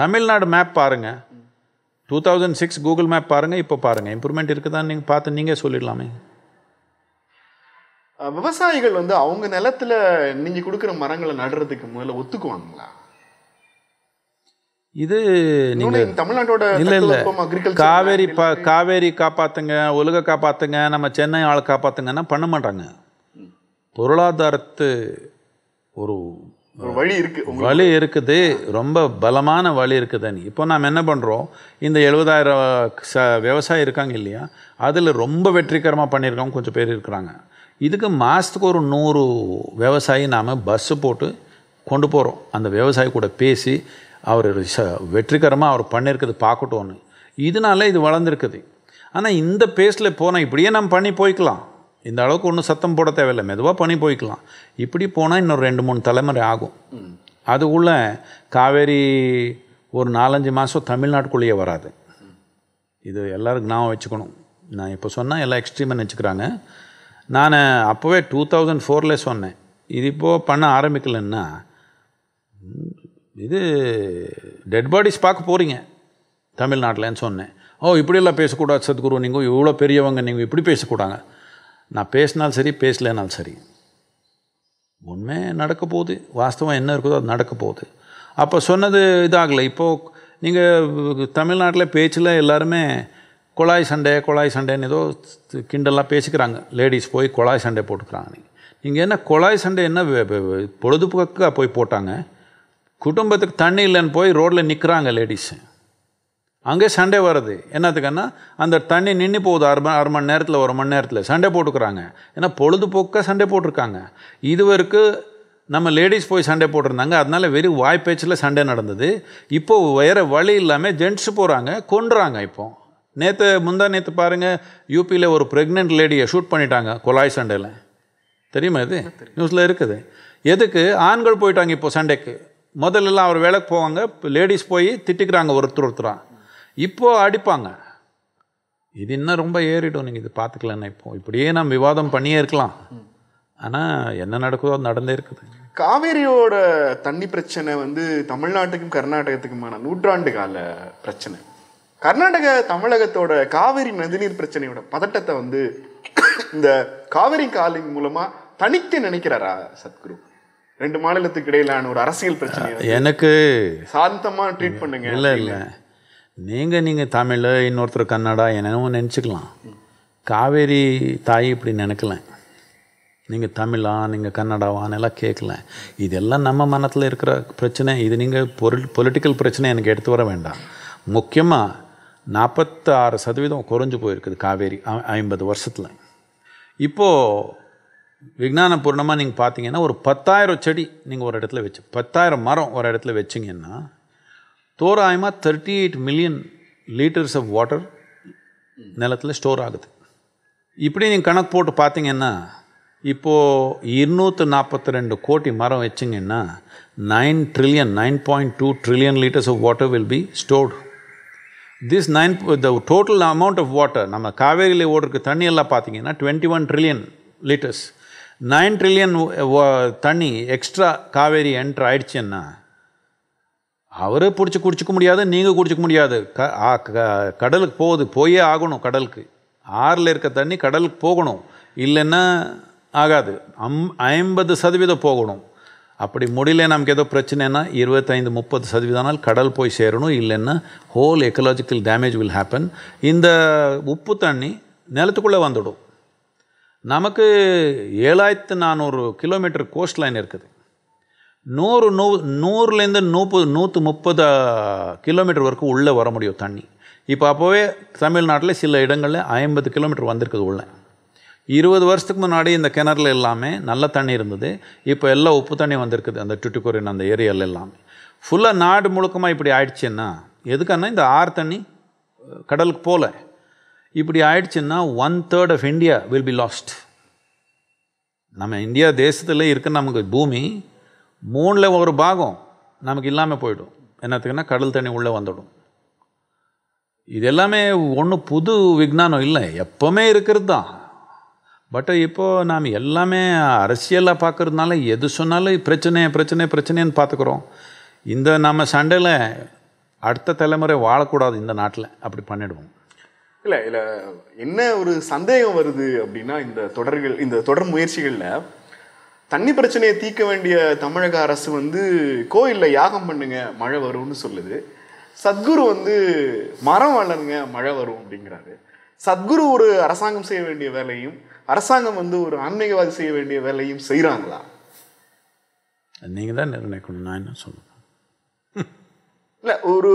தமிழ்நாடு மேப் பாருங்கள் two thousand six Google map பாருங்கள் இப்போ பாருங்கள் இம்ப்ரூவ்மெண்ட் இருக்குதான்னு நீங்கள் பார்த்து நீங்கள் சொல்லிடலாமே விவசாயிகள் வந்து அவங்க நிலத்துல நீங்க கொடுக்குற மரங்களை நடுறதுக்கு முதல்ல ஒத்துக்குவாங்களா இது நீங்க தமிழ்நாட்டோட இல்ல இல்ல காவேரி காவேரி காப்பாத்துங்க ஒழுக காப்பாத்துங்க நம்ம சென்னை ஆள் காப்பாத்துங்கன்னா பண்ண மாட்டாங்க பொருளாதாரத்து ஒரு வழி இருக்கு வழி இருக்குது ரொம்ப பலமான வழி நீ இப்போ நாம் என்ன பண்ணுறோம் இந்த எழுபதாயிரம் ச விவசாயி இருக்காங்க இல்லையா அதில் ரொம்ப வெற்றிகரமாக பண்ணியிருக்கவங்க கொஞ்சம் பேர் இருக்கிறாங்க இதுக்கு மாதத்துக்கு ஒரு நூறு விவசாயி நாம் பஸ்ஸு போட்டு கொண்டு போகிறோம் அந்த விவசாயி கூட பேசி அவர் வெற்றிகரமாக அவர் பண்ணியிருக்கிறது பார்க்கட்டோன்னு இதனால இது வளர்ந்துருக்குது ஆனால் இந்த பேஸில் போனால் இப்படியே நம்ம பண்ணி போய்க்கலாம் இந்த அளவுக்கு ஒன்றும் சத்தம் போட தேவையில்லை மெதுவாக பண்ணி போய்க்கலாம் இப்படி போனால் இன்னொரு ரெண்டு மூணு தலைமுறை ஆகும் அதுக்குள்ள காவேரி ஒரு நாலஞ்சு மாதம் தமிழ்நாட்டுக்குள்ளேயே வராது இது எல்லாருக்கும் ஞாபகம் வச்சுக்கணும் நான் இப்போ சொன்னால் எல்லாம் எக்ஸ்ட்ரீமாக நினச்சிக்கிறாங்க நான் அப்போவே டூ தௌசண்ட் ஃபோரில் சொன்னேன் இது இப்போது பண்ண ஆரம்பிக்கலன்னா இது டெட் பாடிஸ் பார்க்க போகிறீங்க தமிழ்நாட்டில்ன்னு சொன்னேன் ஓ இப்படியெல்லாம் பேசக்கூடாது சத்குரு நீங்கள் இவ்வளோ பெரியவங்க நீங்கள் இப்படி பேசக்கூடாங்க நான் பேசினாலும் சரி பேசலைனாலும் சரி உண்மை நடக்க போகுது வாஸ்தவம் என்ன இருக்குதோ அது நடக்க போகுது அப்போ சொன்னது இதாகலை இப்போது நீங்கள் தமிழ்நாட்டில் பேச்சில் எல்லாருமே குழாய் சண்டை குழாய் சண்டைன்னு ஏதோ கிண்டெல்லாம் பேசிக்கிறாங்க லேடிஸ் போய் குழாய் சண்டை போட்டுக்கிறாங்க நீங்கள் என்ன குழாய் சண்டை என்ன பொழுதுபோக்காக போய் போட்டாங்க குடும்பத்துக்கு தண்ணி இல்லைன்னு போய் ரோட்டில் நிற்கிறாங்க லேடிஸு அங்கே சண்டை வருது என்னத்துக்குன்னா அந்த தண்ணி நின்று போகுது அரை அரை மணி நேரத்தில் ஒரு மணி நேரத்தில் சண்டை போட்டுக்கிறாங்க ஏன்னா பொழுதுபோக்காக சண்டை போட்டிருக்காங்க இது வரைக்கும் நம்ம லேடிஸ் போய் சண்டை போட்டிருந்தாங்க அதனால் வெறும் வாய்ப்பேச்சில் சண்டை நடந்தது இப்போது வேறு வழி இல்லாமல் ஜென்ட்ஸு போகிறாங்க கொன்றாங்க இப்போது நேற்று முந்தா நேற்று பாருங்கள் யூபியில் ஒரு ப்ரெக்னென்ட் லேடியை ஷூட் பண்ணிட்டாங்க கொலாய் சண்டையில் தெரியுமா இது நியூஸில் இருக்குது எதுக்கு ஆண்கள் போயிட்டாங்க இப்போ சண்டைக்கு முதல்லலாம் அவர் வேலைக்கு போவாங்க லேடிஸ் போய் திட்டிக்கிறாங்க ஒருத்தர் ஒருத்தராக இப்போது அடிப்பாங்க இது இன்னும் ரொம்ப ஏறிடும் நீங்கள் இது பார்த்துக்கலன்னா இப்போ இப்படியே நம்ம விவாதம் பண்ணியே இருக்கலாம் ஆனால் என்ன நடக்குதோ நடந்தே இருக்குது காவேரியோட தண்ணி பிரச்சனை வந்து தமிழ்நாட்டுக்கும் கர்நாடகத்துக்குமான நூற்றாண்டு கால பிரச்சனை கர்நாடக தமிழகத்தோட காவிரி நதிநீர் பிரச்சனையோட பதட்டத்தை வந்து இந்த காவிரி காலிங் மூலமா தனித்து நினைக்கிறாரா சத்குரு ரெண்டு மாநிலத்துக்கு இடையிலான ஒரு அரசியல் பிரச்சனை எனக்கு சாந்தமா ட்ரீட் பண்ணுங்க இல்லை இல்லை நீங்கள் நீங்கள் தமிழ் இன்னொருத்தர் கன்னடா என்னென்னு நினச்சிக்கலாம் காவேரி தாய் இப்படி நினைக்கல நீங்கள் தமிழா நீங்கள் கன்னடாவான்னு எல்லாம் கேட்கல இதெல்லாம் நம்ம மனத்தில் இருக்கிற பிரச்சனை இது நீங்கள் பொரு பொலிட்டிக்கல் பிரச்சனை எனக்கு எடுத்து வர வேண்டாம் முக்கியமாக நாற்பத்தாறு சதவீதம் குறைஞ்சு போயிருக்குது காவேரி ஐம்பது வருஷத்தில் இப்போது பூர்ணமாக நீங்கள் பார்த்தீங்கன்னா ஒரு பத்தாயிரம் செடி நீங்கள் ஒரு இடத்துல வச்சு பத்தாயிரம் மரம் ஒரு இடத்துல வச்சிங்கன்னா தோராயமாக thirty eight million litres of water நிலத்தில் ஸ்டோர் ஆகுது இப்படி நீங்கள் கணக்கு போட்டு பார்த்தீங்கன்னா இப்போது இருநூற்று நாற்பத்தி ரெண்டு கோடி மரம் வச்சிங்கன்னா nine trillion nine point two trillion litres of water will be stored this nine the total amount of water நம்ம காவேரியில் ஓடுறக்கு தண்ணி எல்லாம் பார்த்தீங்கன்னா twenty one trillion litres nine trillion தண்ணி எக்ஸ்ட்ரா காவேரி என்ட்ரு ஆயிடுச்சுன்னா அவரே பிடிச்சி குடிச்சிக்க முடியாது நீங்கள் குடிச்சிக்க முடியாது க கடலுக்கு போகுது போயே ஆகணும் கடலுக்கு ஆறில் இருக்க தண்ணி கடலுக்கு போகணும் இல்லைன்னா ஆகாது அம் ஐம்பது சதவீதம் போகணும் அப்படி முடியல நமக்கு ஏதோ பிரச்சனைனா இருபத்தைந்து முப்பது சதவீதம்னால் கடல் போய் சேரணும் இல்லைன்னா whole ecological damage will happen இந்த உப்பு தண்ணி நிலத்துக்குள்ளே வந்துடும் நமக்கு ஏழாயிரத்து நானூறு கிலோமீட்டர் கோஸ்ட் லைன் இருக்குது நூறு நூ நூறுலேருந்து நூப்பது நூற்று முப்பது கிலோமீட்டர் வரைக்கும் உள்ளே வர முடியும் தண்ணி இப்போ அப்போவே தமிழ்நாட்டில் சில இடங்களில் ஐம்பது கிலோமீட்டர் வந்திருக்குது உள்ளே இருபது வருஷத்துக்கு முன்னாடி இந்த கிணறுல எல்லாமே நல்ல தண்ணி இருந்தது இப்போ எல்லாம் உப்பு தண்ணி வந்திருக்குது அந்த டுட்டுக்குறின் அந்த ஏரியாவில் எல்லாமே ஃபுல்லாக நாடு முழுக்கமாக இப்படி ஆயிடுச்சுன்னா எதுக்கானா இந்த ஆறு தண்ணி கடலுக்கு போகல இப்படி ஆயிடுச்சுன்னா one third of India will be lost நம்ம இந்தியா தேசத்தில் இருக்க நமக்கு பூமி மூணில் ஒரு பாகம் நமக்கு இல்லாமல் போயிடும் என்னத்துக்குன்னா கடல் தண்ணி உள்ளே வந்துடும் இது எல்லாமே ஒன்றும் புது விஜானம் இல்லை எப்போவுமே இருக்கிறது தான் பட் இப்போது நாம் எல்லாமே அரசியலாக பார்க்குறதுனால எது சொன்னாலும் பிரச்சனை பிரச்சனை பிரச்சனைன்னு பார்த்துக்குறோம் இந்த நம்ம சண்டையில் அடுத்த தலைமுறை வாழக்கூடாது இந்த நாட்டில் அப்படி பண்ணிடுவோம் இல்லை இல்லை என்ன ஒரு சந்தேகம் வருது அப்படின்னா இந்த தொடர்கள் இந்த தொடர் முயற்சிகளில் தண்ணி பிரச்சனையை தீர்க்க வேண்டிய தமிழக அரசு வந்து கோயிலில் யாகம் பண்ணுங்க மழை வரும்னு சொல்லுது சத்குரு வந்து மரம் வளருங்க மழை வரும் அப்படிங்கிறாரு சத்குரு ஒரு அரசாங்கம் செய்ய வேண்டிய வேலையும் அரசாங்கம் வந்து ஒரு ஆன்மீகவாதி செய்ய வேண்டிய வேலையும் செய்கிறாங்களா நீங்கள் தான் நிர்ணயிக்கணும் நான் என்ன சொல்லணும் இல்லை ஒரு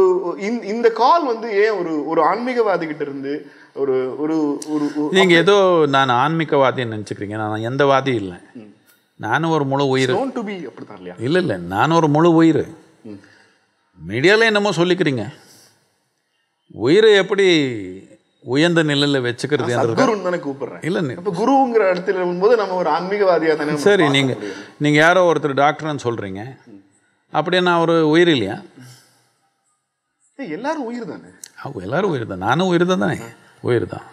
இந்த கால் வந்து ஏன் ஒரு ஒரு ஆன்மீகவாதி கிட்ட இருந்து ஒரு ஒரு ஒரு நீங்கள் ஏதோ நான் ஆன்மீகவாதின்னு நினச்சிக்கிறீங்க நான் எந்த வாதி இல்லை நானும் ஒரு முழு உயிர் டு பி அப்படித்தான் இல்லையா இல்லை இல்லை நானும் ஒரு முழு உயிர் மீடியாவில் என்னமோ சொல்லிக்கிறீங்க உயிரை எப்படி உயர்ந்த நிலையில் வச்சுக்கிறது குருன்னு கூப்பிடுறேன் இல்லை இப்போ குருங்கிற இடத்துல போது நம்ம ஒரு ஆன்மீகவாதியாக தானே சரி நீங்கள் நீங்கள் யாரோ ஒருத்தர் டாக்டர்னு சொல்கிறீங்க அப்படியே நான் ஒரு உயிர் இல்லையா எல்லாரும் உயிர் தானே எல்லாரும் உயிர் தான் நானும் உயிர் தான் தானே உயிர் தான்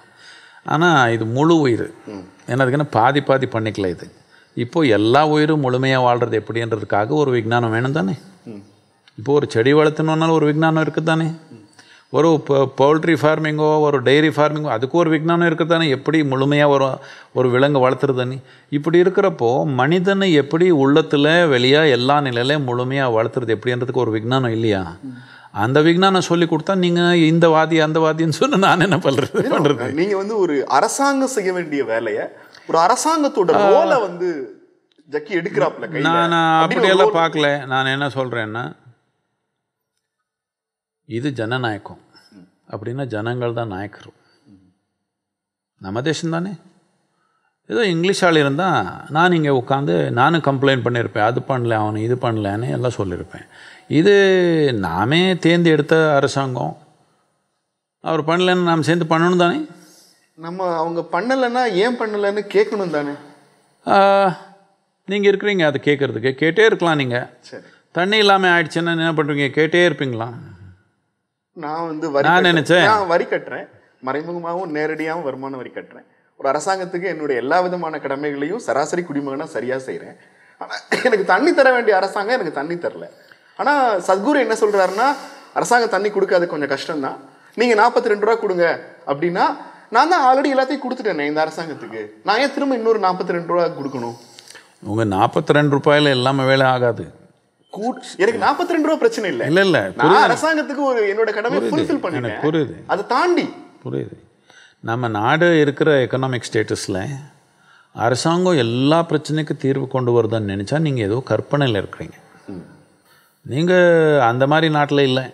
ஆனால் இது முழு உயிர் ஏன்னா அதுக்குன்னா பாதி பாதி பண்ணிக்கல இது இப்போ எல்லா உயிரும் முழுமையாக வாழ்கிறது எப்படின்றதுக்காக ஒரு விஜானம் வேணும் தானே இப்போ ஒரு செடி வளர்த்துனாலும் ஒரு விஜானம் இருக்குது தானே ஒரு பவுல்ட்ரி ஃபார்மிங்கோ ஒரு டைரி ஃபார்மிங்கோ அதுக்கு ஒரு விஞ்ஞானம் தானே எப்படி முழுமையாக ஒரு ஒரு விலங்கு வளர்த்துறதுன்னு இப்படி இருக்கிறப்போ மனிதனை எப்படி உள்ளத்தில் வெளியாக எல்லா நிலையிலையும் முழுமையாக வளர்த்துறது எப்படின்றதுக்கு ஒரு விஞ்ஞானம் இல்லையா அந்த விஞ்ஞானம் சொல்லி கொடுத்தா நீங்கள் இந்த வாதி அந்த வாதின்னு சொன்ன நான் என்ன பண்ணுறது நீங்கள் வந்து ஒரு அரசாங்கம் செய்ய வேண்டிய வேலையை ஒரு அரசாங்கத்தோட வந்து ஜக்கி எடுக்கிறாப்ல நான் அப்படியெல்லாம் பார்க்கல நான் என்ன சொல்கிறேன்னா இது ஜனநாயகம் அப்படின்னா ஜனங்கள் தான் நாயக்கரும் நம்ம தேசம் தானே ஏதோ இங்கிலீஷ் ஆள் இருந்தால் நான் இங்கே உட்காந்து நானும் கம்ப்ளைண்ட் பண்ணியிருப்பேன் அது பண்ணல அவனு இது பண்ணலன்னு எல்லாம் சொல்லியிருப்பேன் இது நாமே தேர்ந்து எடுத்த அரசாங்கம் அவர் பண்ணலன்னு நாம் சேர்ந்து பண்ணணும் தானே நம்ம அவங்க பண்ணலைன்னா ஏன் பண்ணலைன்னு கேட்கணும் தானே நீங்கள் இருக்கிறீங்க அதை கேட்குறதுக்கு கேட்டே இருக்கலாம் நீங்கள் தண்ணி இல்லாமல் ஆயிடுச்சுன்னா என்ன பண்ணுறீங்க கேட்டே இருப்பீங்களா நான் வந்து வரி நினைச்சேன் நான் வரி கட்டுறேன் மறைமுகமாகவும் நேரடியாகவும் வருமான வரி கட்டுறேன் ஒரு அரசாங்கத்துக்கு என்னுடைய எல்லா விதமான கடமைகளையும் சராசரி குடிமகனாக சரியாக செய்கிறேன் ஆனால் எனக்கு தண்ணி தர வேண்டிய அரசாங்கம் எனக்கு தண்ணி தரல ஆனால் சத்குரு என்ன சொல்கிறாருன்னா அரசாங்கம் தண்ணி கொடுக்காது கொஞ்சம் கஷ்டம்தான் நீங்கள் நாற்பத்தி ரெண்டு ரூபா கொடுங்க அப்படின்னா நான் தான் ஆல்ரெடி எல்லாத்தையும் கொடுத்துட்டேனே இந்த அரசாங்கத்துக்கு நான் ஏன் திரும்ப இன்னொரு நாற்பத்தி ரெண்டு ரூபா கொடுக்கணும் உங்கள் நாற்பத்தி ரெண்டு ரூபாயில் எல்லாமே வேலை ஆகாது எனக்கு நாற்பத்தி ரெண்டு ரூபா பிரச்சனை இல்லை இல்லை இல்லை நான் அரசாங்கத்துக்கு ஒரு என்னோட கடமை ஃபுல்ஃபில் பண்ணிட்டேன் புரியுது அதை தாண்டி புரியுது நம்ம நாடு இருக்கிற எக்கனாமிக் ஸ்டேட்டஸில் அரசாங்கம் எல்லா பிரச்சனைக்கும் தீர்வு கொண்டு வருதுன்னு நினச்சா நீங்கள் ஏதோ கற்பனையில் இருக்கிறீங்க நீங்கள் அந்த மாதிரி நாட்டில் இல்லை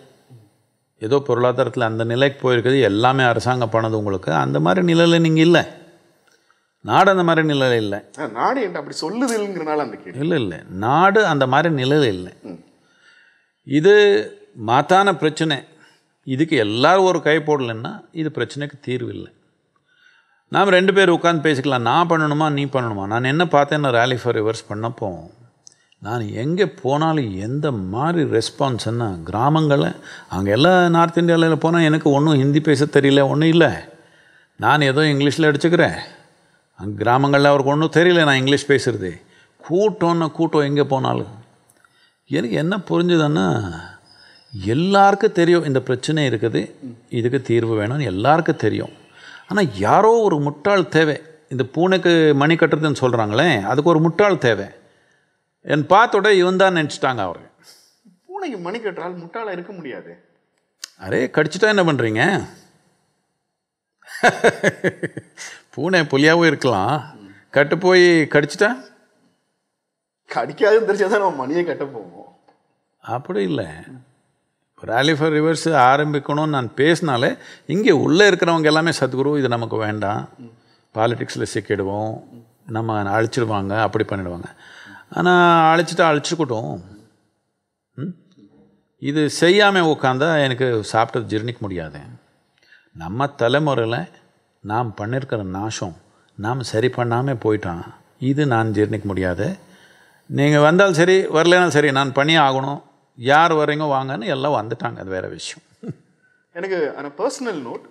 ஏதோ பொருளாதாரத்தில் அந்த நிலைக்கு போயிருக்குது எல்லாமே அரசாங்கம் பண்ணது உங்களுக்கு அந்த மாதிரி நிலையில் நீங்கள் இல்லை நாடு அந்த மாதிரி நிலையில் இல்லை நாடு என்று அப்படி சொல்லுதுங்கிறனால அந்த கேள்வி இல்லை இல்லை நாடு அந்த மாதிரி நிலையில் இல்லை இது மாத்தான பிரச்சனை இதுக்கு எல்லாரும் ஒரு கை போடலைன்னா இது பிரச்சனைக்கு தீர்வு இல்லை நாம் ரெண்டு பேர் உட்காந்து பேசிக்கலாம் நான் பண்ணணுமா நீ பண்ணணுமா நான் என்ன பார்த்தேன்னா ரேலி ஃபார் ரிவர்ஸ் பண்ணப்போ நான் எங்கே போனாலும் எந்த மாதிரி ரெஸ்பான்ஸ்னா கிராமங்களை அங்கே எல்லாம் நார்த் இந்தியாவில் போனால் எனக்கு ஒன்றும் ஹிந்தி பேச தெரியல ஒன்றும் இல்லை நான் ஏதோ இங்கிலீஷில் அடிச்சுக்கிறேன் அங்கே கிராமங்களில் அவருக்கு ஒன்றும் தெரியல நான் இங்கிலீஷ் பேசுகிறது கூட்டம்னு கூட்டம் எங்கே போனாலும் எனக்கு என்ன புரிஞ்சுதுன்னா எல்லாருக்கும் தெரியும் இந்த பிரச்சனை இருக்குது இதுக்கு தீர்வு வேணும்னு எல்லாருக்கும் தெரியும் ஆனால் யாரோ ஒரு முட்டாள் தேவை இந்த பூனைக்கு மணி கட்டுறதுன்னு சொல்கிறாங்களே அதுக்கு ஒரு முட்டாள் தேவை என் பார்த்தோட இவன் தான் நினச்சிட்டாங்க அவர் பூனைக்கு மணி கட்டுறால் முட்டாளாக இருக்க முடியாது அரே கடிச்சிட்டா என்ன பண்ணுறீங்க பூனை புலியாகவும் இருக்கலாம் கட்டு போய் கடிச்சிட்டா கடிக்காது தெரிஞ்சால் தான் நம்ம மணியை கட்ட போவோம் அப்படி இல்லை ராலிஃபர் ஃபார் ரிவர்ஸ் ஆரம்பிக்கணும்னு நான் பேசினாலே இங்கே உள்ளே இருக்கிறவங்க எல்லாமே சத்குரு இது நமக்கு வேண்டாம் பாலிட்டிக்ஸில் சிக்கிடுவோம் நம்ம அழிச்சிடுவாங்க அப்படி பண்ணிடுவாங்க ஆனால் அழிச்சிட்டு அழிச்சுக்கிட்டோம் இது செய்யாமல் உட்காந்தா எனக்கு சாப்பிட்டது ஜீர்ணிக்க முடியாது நம்ம தலைமுறையில் நாம் பண்ணியிருக்கிற நாசம் நாம் சரி பண்ணாமல் போயிட்டான் இது நான் ஜீர்ணிக்க முடியாது நீங்கள் வந்தால் சரி வரலனாலும் சரி நான் பண்ணி ஆகணும் யார் வரீங்க வாங்கன்னு எல்லாம் வந்துட்டாங்க அது வேறு விஷயம் எனக்கு ஆனால் பர்சனல் நோட்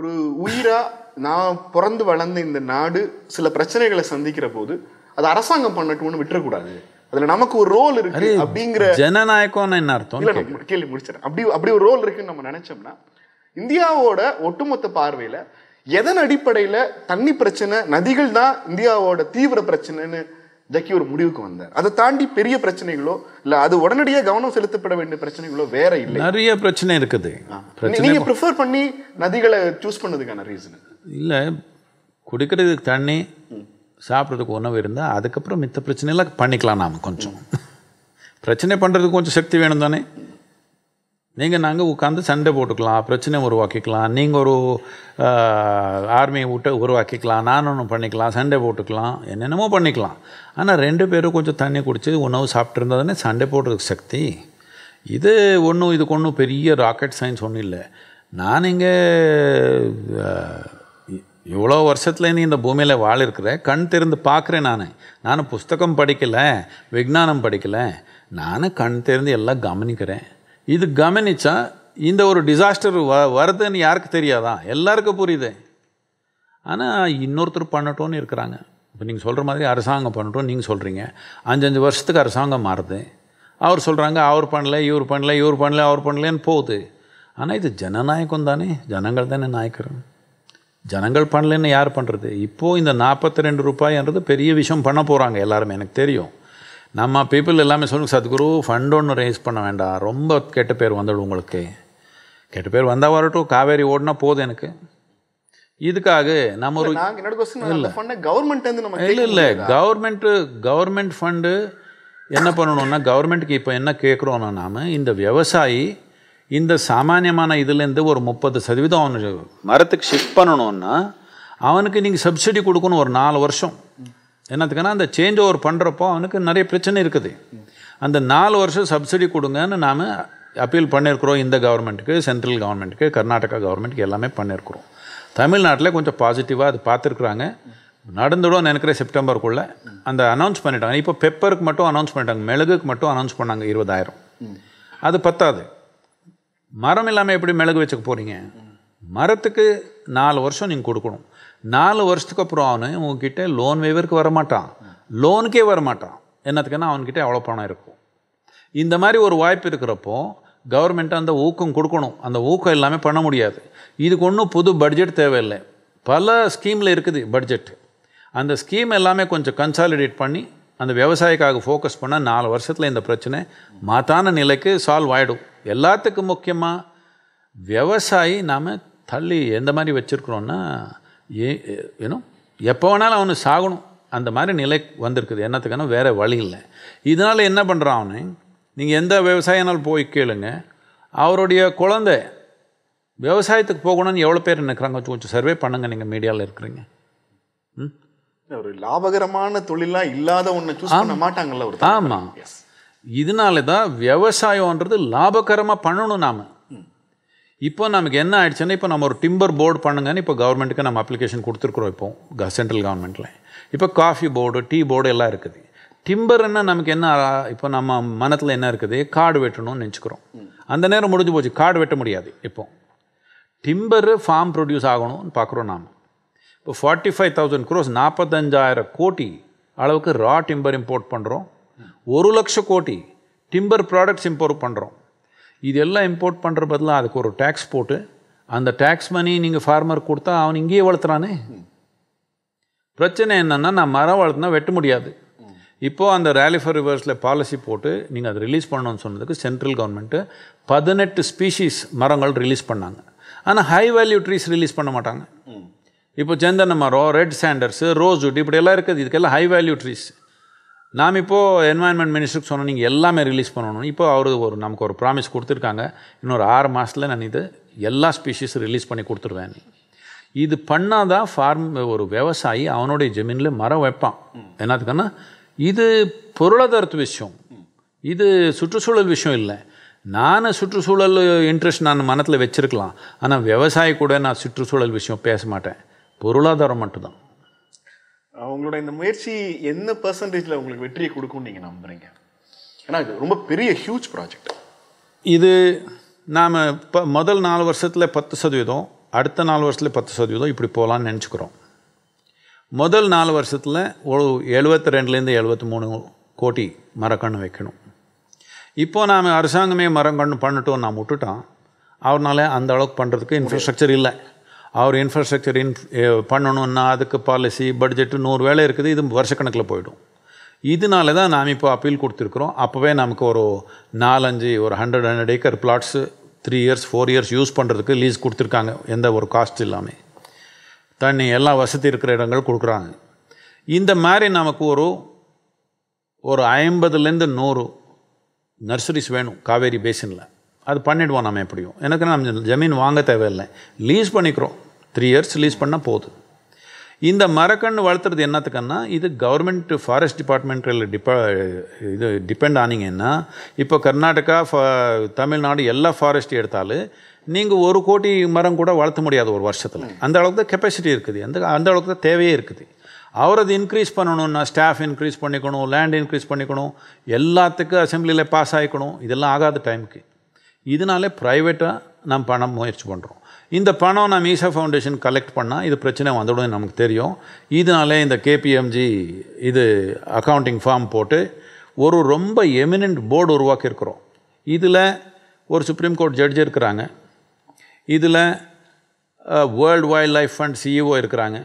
ஒரு உயிராக நான் பிறந்து வளர்ந்த இந்த நாடு சில பிரச்சனைகளை சந்திக்கிற போது அது அரசாங்கம் பண்ணட்டும்னு விட்டுறக்கூடாது அதில் நமக்கு ஒரு ரோல் இருக்கு அப்படிங்கிற ஜனநாயகம் என்ன அர்த்தம் கேள்வி முடிச்சிடறேன் அப்படி அப்படி ஒரு ரோல் இருக்குன்னு நம்ம நினச்சோம்னா இந்தியாவோட ஒட்டுமொத்த பார்வையில எதன் அடிப்படையில தண்ணி பிரச்சனை நதிகள் தான் இந்தியாவோட தீவிர பிரச்சனைன்னு ஜக்கி ஒரு முடிவுக்கு வந்தார் அதை தாண்டி பெரிய பிரச்சனைகளோ இல்ல அது உடனடியாக கவனம் செலுத்தப்பட வேண்டிய பிரச்சனைகளோ வேற இல்லை நிறைய பிரச்சனை இருக்குது நீங்க ப்ரிஃபர் பண்ணி நதிகளை சூஸ் பண்ணதுக்கான ரீசன் இல்ல குடிக்கிறதுக்கு தண்ணி சாப்பிட்றதுக்கு உணவு இருந்தால் அதுக்கப்புறம் மித்த பிரச்சனையெல்லாம் பண்ணிக்கலாம் நாம் கொஞ்சம் பிரச்சனை பண்ணுறதுக்கு கொஞ்சம் சக்தி வேணும் தானே நீங்கள் நாங்கள் உட்காந்து சண்டை போட்டுக்கலாம் பிரச்சனை உருவாக்கிக்கலாம் நீங்கள் ஒரு ஆர்மியை விட்டு உருவாக்கிக்கலாம் நான் ஒன்று பண்ணிக்கலாம் சண்டை போட்டுக்கலாம் என்னென்னமோ பண்ணிக்கலாம் ஆனால் ரெண்டு பேரும் கொஞ்சம் தண்ணி குடித்து உணவு சாப்பிட்ருந்ததுனே சண்டை போடுறதுக்கு சக்தி இது ஒன்றும் இதுக்கு ஒன்றும் பெரிய ராக்கெட் சயின்ஸ் ஒன்றும் இல்லை நான் இங்கே இவ்வளோ வருஷத்தில் நீ இந்த பூமியில் வாழிருக்கிறேன் கண் திறந்து பார்க்குறேன் நான் நான் புஸ்தகம் படிக்கலை விஜானம் படிக்கலை நான் கண் திறந்து எல்லாம் கவனிக்கிறேன் இது கவனித்தா இந்த ஒரு டிசாஸ்டர் வ வருதுன்னு யாருக்கு தெரியாதா எல்லாருக்கும் புரியுது ஆனால் இன்னொருத்தர் பண்ணட்டோன்னு இருக்கிறாங்க இப்போ நீங்கள் சொல்கிற மாதிரி அரசாங்கம் பண்ணட்டும் நீங்கள் சொல்கிறீங்க அஞ்சஞ்சு வருஷத்துக்கு அரசாங்கம் மாறுது அவர் சொல்கிறாங்க அவர் பண்ணல இவர் பண்ணல இவர் பண்ணல அவர் பண்ணலன்னு போகுது ஆனால் இது ஜனநாயகம் தானே ஜனங்கள் தானே நாயக்கர் ஜனங்கள் பண்ணலன்னு யார் பண்ணுறது இப்போது இந்த நாற்பத்தி ரெண்டு ரூபாய்ன்றது பெரிய விஷயம் பண்ண போகிறாங்க எல்லாருமே எனக்கு தெரியும் நம்ம பீப்புள் எல்லாமே சொல்லுங்க சத்குரு ஃபண்ட் ஒன்று ரேஸ் பண்ண வேண்டாம் ரொம்ப கெட்ட பேர் வந்துடும் உங்களுக்கு கெட்ட பேர் வந்தால் வரட்டும் காவேரி ஓடுனா போதும் எனக்கு இதுக்காக நம்ம ஒரு இல்லை இல்லை இல்லை கவர்மெண்ட்டு கவர்மெண்ட் ஃபண்டு என்ன பண்ணணும்னா கவர்மெண்ட்டுக்கு இப்போ என்ன கேட்குறோன்னா நாம் இந்த விவசாயி இந்த சாமானியமான இதுலேருந்து ஒரு முப்பது சதவீதம் அவனுக்கு மரத்துக்கு ஷிஃப்ட் பண்ணணுன்னா அவனுக்கு நீங்கள் சப்சிடி கொடுக்கணும் ஒரு நாலு வருஷம் என்னத்துக்குன்னா அந்த சேஞ்ச் ஓவர் பண்ணுறப்போ அவனுக்கு நிறைய பிரச்சனை இருக்குது அந்த நாலு வருஷம் சப்சிடி கொடுங்கன்னு நாம் அப்பீல் பண்ணியிருக்கிறோம் இந்த கவர்மெண்ட்டுக்கு சென்ட்ரல் கவர்மெண்ட்டுக்கு கர்நாடகா கவர்மெண்ட்டுக்கு எல்லாமே பண்ணியிருக்கிறோம் தமிழ்நாட்டில் கொஞ்சம் பாசிட்டிவாக அது பார்த்துருக்குறாங்க நடந்துடும் நினைக்கிற செப்டம்பருக்குள்ளே அந்த அனௌன்ஸ் பண்ணிட்டாங்க இப்போ பெப்பருக்கு மட்டும் அனௌன்ஸ் பண்ணிட்டாங்க மிளகுக்கு மட்டும் அனௌன்ஸ் பண்ணாங்க இருபதாயிரம் அது பத்தாது மரம் இல்லாமல் எப்படி மிளகு வச்சுக்க போகிறீங்க மரத்துக்கு நாலு வருஷம் நீங்கள் கொடுக்கணும் நாலு வருஷத்துக்கு அப்புறம் அவனு உங்ககிட்ட லோன் வேவருக்கு வரமாட்டான் லோனுக்கே வரமாட்டான் என்னத்துக்குன்னா அவன்கிட்ட எவ்வளோ பணம் இருக்கும் இந்த மாதிரி ஒரு வாய்ப்பு இருக்கிறப்போ கவர்மெண்ட் அந்த ஊக்கம் கொடுக்கணும் அந்த ஊக்கம் எல்லாமே பண்ண முடியாது இதுக்கு ஒன்றும் புது பட்ஜெட் தேவையில்லை பல ஸ்கீமில் இருக்குது பட்ஜெட் அந்த ஸ்கீம் எல்லாமே கொஞ்சம் கன்சாலிடேட் பண்ணி அந்த விவசாயிக்காக ஃபோக்கஸ் பண்ணால் நாலு வருஷத்தில் இந்த பிரச்சனை மாத்தான நிலைக்கு சால்வ் ஆகிடும் எல்லாத்துக்கும் முக்கியமாக விவசாயி நாம் தள்ளி எந்த மாதிரி வச்சுருக்குறோன்னா ஏ வேணும் எப்போ வேணாலும் அவனு சாகணும் அந்த மாதிரி நிலை வந்திருக்குது என்னத்துக்கான வேறு வழி இல்லை இதனால் என்ன பண்ணுறான் அவனு நீங்கள் எந்த விவசாயினாலும் போய் கேளுங்க அவருடைய குழந்தை விவசாயத்துக்கு போகணும்னு எவ்வளோ பேர் நினைக்கிறாங்க கொஞ்சம் கொஞ்சம் சர்வே பண்ணுங்கள் நீங்கள் மீடியாவில் இருக்கிறீங்க ம் ஒரு லாபகரமான தொழிலாக இல்லாத ஒன்று சூஸ் பண்ண மாட்டாங்கல்ல ஒரு ஆமாம் இதனால தான் விவசாயம்ன்றது லாபகரமாக பண்ணணும் நாம் இப்போ நமக்கு என்ன ஆயிடுச்சுன்னா இப்போ நம்ம ஒரு டிம்பர் போர்டு பண்ணுங்கன்னு இப்போ கவர்மெண்ட்டுக்கு நம்ம அப்ளிகேஷன் கொடுத்துருக்குறோம் இப்போ சென்ட்ரல் கவர்மெண்ட்டில் இப்போ காஃபி போர்டு டீ போர்டு எல்லாம் இருக்குது டிம்பர்னா நமக்கு என்ன இப்போ நம்ம மனத்தில் என்ன இருக்குது காடு வெட்டணும்னு நினச்சிக்கிறோம் அந்த நேரம் முடிஞ்சு போச்சு காடு வெட்ட முடியாது இப்போ டிம்பர் ஃபார்ம் ப்ரொடியூஸ் ஆகணும்னு பார்க்குறோம் நாம் இப்போ ஃபார்ட்டி ஃபைவ் தௌசண்ட் க்ரோஸ் நாற்பத்தஞ்சாயிரம் கோடி அளவுக்கு ரா டிம்பர் இம்போர்ட் பண்ணுறோம் ஒரு லட்சம் கோடி டிம்பர் ப்ராடக்ட்ஸ் இம்போர்ட் பண்ணுறோம் இதெல்லாம் இம்போர்ட் பண்ணுற பதிலாக அதுக்கு ஒரு டேக்ஸ் போட்டு அந்த டேக்ஸ் மணி நீங்கள் ஃபார்மர் கொடுத்தா அவன் இங்கேயே வளர்த்துறானே பிரச்சனை என்னென்னா நான் மரம் வளர்த்துனா வெட்ட முடியாது இப்போது அந்த ரேலிஃபர் ரிவர்ஸில் பாலிசி போட்டு நீங்கள் அதை ரிலீஸ் பண்ணணும்னு சொன்னதுக்கு சென்ட்ரல் கவர்மெண்ட்டு பதினெட்டு ஸ்பீஷீஸ் மரங்கள் ரிலீஸ் பண்ணாங்க ஆனால் ஹை வேல்யூ ட்ரீஸ் ரிலீஸ் பண்ண மாட்டாங்க இப்போ செந்தன மரம் ரெட் சாண்டர்ஸு ரோஸ் இப்படி எல்லாம் இருக்குது இதுக்கெல்லாம் ஹை வேல்யூ ட்ரீஸ் நாம் இப்போது என்வாயன்மெண்ட் மினிஸ்டருக்கு சொன்னோம் நீங்கள் எல்லாமே ரிலீஸ் பண்ணணும் இப்போ அவர் ஒரு நமக்கு ஒரு ப்ராமிஸ் கொடுத்துருக்காங்க இன்னொரு ஆறு மாதத்தில் நான் இது எல்லா ஸ்பீஷீஸும் ரிலீஸ் பண்ணி கொடுத்துருவேன் இது பண்ணால் தான் ஃபார்ம் ஒரு விவசாயி அவனுடைய ஜமீனில் மரம் வைப்பான் என்னத்துக்குன்னா இது பொருளாதாரத்து விஷயம் இது சுற்றுச்சூழல் விஷயம் இல்லை நான் சுற்றுச்சூழல் இன்ட்ரெஸ்ட் நான் மனத்தில் வச்சுருக்கலாம் ஆனால் விவசாயி கூட நான் சுற்றுச்சூழல் விஷயம் பேச மாட்டேன் பொருளாதாரம் மட்டும்தான் உங்களோட இந்த முயற்சி என்ன பர்சன்டேஜில் உங்களுக்கு வெற்றியை கொடுக்கும்னு நீங்கள் நம்புகிறீங்க ஏன்னா இது ரொம்ப பெரிய ஹியூஜ் ப்ராஜெக்ட் இது நாம் இப்போ முதல் நாலு வருஷத்தில் பத்து சதவீதம் அடுத்த நாலு வருஷத்தில் பத்து சதவீதம் இப்படி போகலான்னு நினச்சிக்கிறோம் முதல் நாலு வருஷத்தில் ஒரு எழுபத்தி ரெண்டுலேருந்து எழுபத்தி மூணு கோடி மரக்கன்று வைக்கணும் இப்போது நாம் அரசாங்கமே மரக்கன்று பண்ணிட்டோம் நான் விட்டுட்டோம் அவர்னால அந்த அளவுக்கு பண்ணுறதுக்கு இன்ஃப்ராஸ்ட்ரக்சர் இல்லை அவர் இன்ஃப்ராஸ்ட்ரக்சர் இன் பண்ணணுன்னா அதுக்கு பாலிசி பட்ஜெட்டு நூறு வேலை இருக்குது இது வருஷக்கணக்கில் போயிடும் இதனால தான் நாம் இப்போ அப்பீல் கொடுத்துருக்குறோம் அப்போவே நமக்கு ஒரு நாலஞ்சு ஒரு hundred hundred acre plots three years four years use பண்ணுறதுக்கு லீஸ் கொடுத்துருக்காங்க எந்த ஒரு காஸ்ட் இல்லாமல் தண்ணி எல்லா வசதி இருக்கிற இடங்கள் கொடுக்குறாங்க இந்த மாதிரி நமக்கு ஒரு ஒரு ஐம்பதுலேருந்து நூறு நர்சரிஸ் வேணும் காவேரி பேசினில் அது பண்ணிவிடுவோம் நம்ம எப்படியும் எனக்கு நம்ம ஜமீன் வாங்க தேவையில்லை லீஸ் பண்ணிக்கிறோம் த்ரீ இயர்ஸ் லீஸ் பண்ணால் போதும் இந்த மரக்கன்று வளர்த்துறது என்னத்துக்குன்னா இது கவர்மெண்ட் ஃபாரஸ்ட் டிபார்ட்மெண்ட்டில் டிப இது டிபெண்ட் ஆனீங்கன்னா இப்போ கர்நாடகா தமிழ்நாடு எல்லா ஃபாரஸ்ட் எடுத்தாலும் நீங்கள் ஒரு கோடி மரம் கூட வளர்த்த முடியாது ஒரு வருஷத்தில் அந்த அளவுக்கு தான் கெப்பாசிட்டி இருக்குது அந்த அந்த அளவுக்கு தான் தேவையே இருக்குது அவரது அது இன்க்ரீஸ் பண்ணணும்னா ஸ்டாஃப் இன்க்ரீஸ் பண்ணிக்கணும் லேண்ட் இன்க்ரீஸ் பண்ணிக்கணும் எல்லாத்துக்கும் அசம்பிளியில் பாஸ் ஆகிக்கணும் இதெல்லாம் ஆகாத டைமுக்கு இதனாலே ப்ரைவேட்டாக நம்ம பணம் முயற்சி பண்ணுறோம் இந்த பணம் நம்ம ஈஷா ஃபவுண்டேஷன் கலெக்ட் பண்ணால் இது பிரச்சனை வந்துடும் நமக்கு தெரியும் இதனாலே இந்த கேபிஎம்ஜி இது அக்கௌண்டிங் ஃபார்ம் போட்டு ஒரு ரொம்ப எமினன்ட் போர்டு உருவாக்கியிருக்கிறோம் இதில் ஒரு சுப்ரீம் கோர்ட் ஜட்ஜ் இருக்கிறாங்க இதில் world wildlife fund CEO இருக்கிறாங்க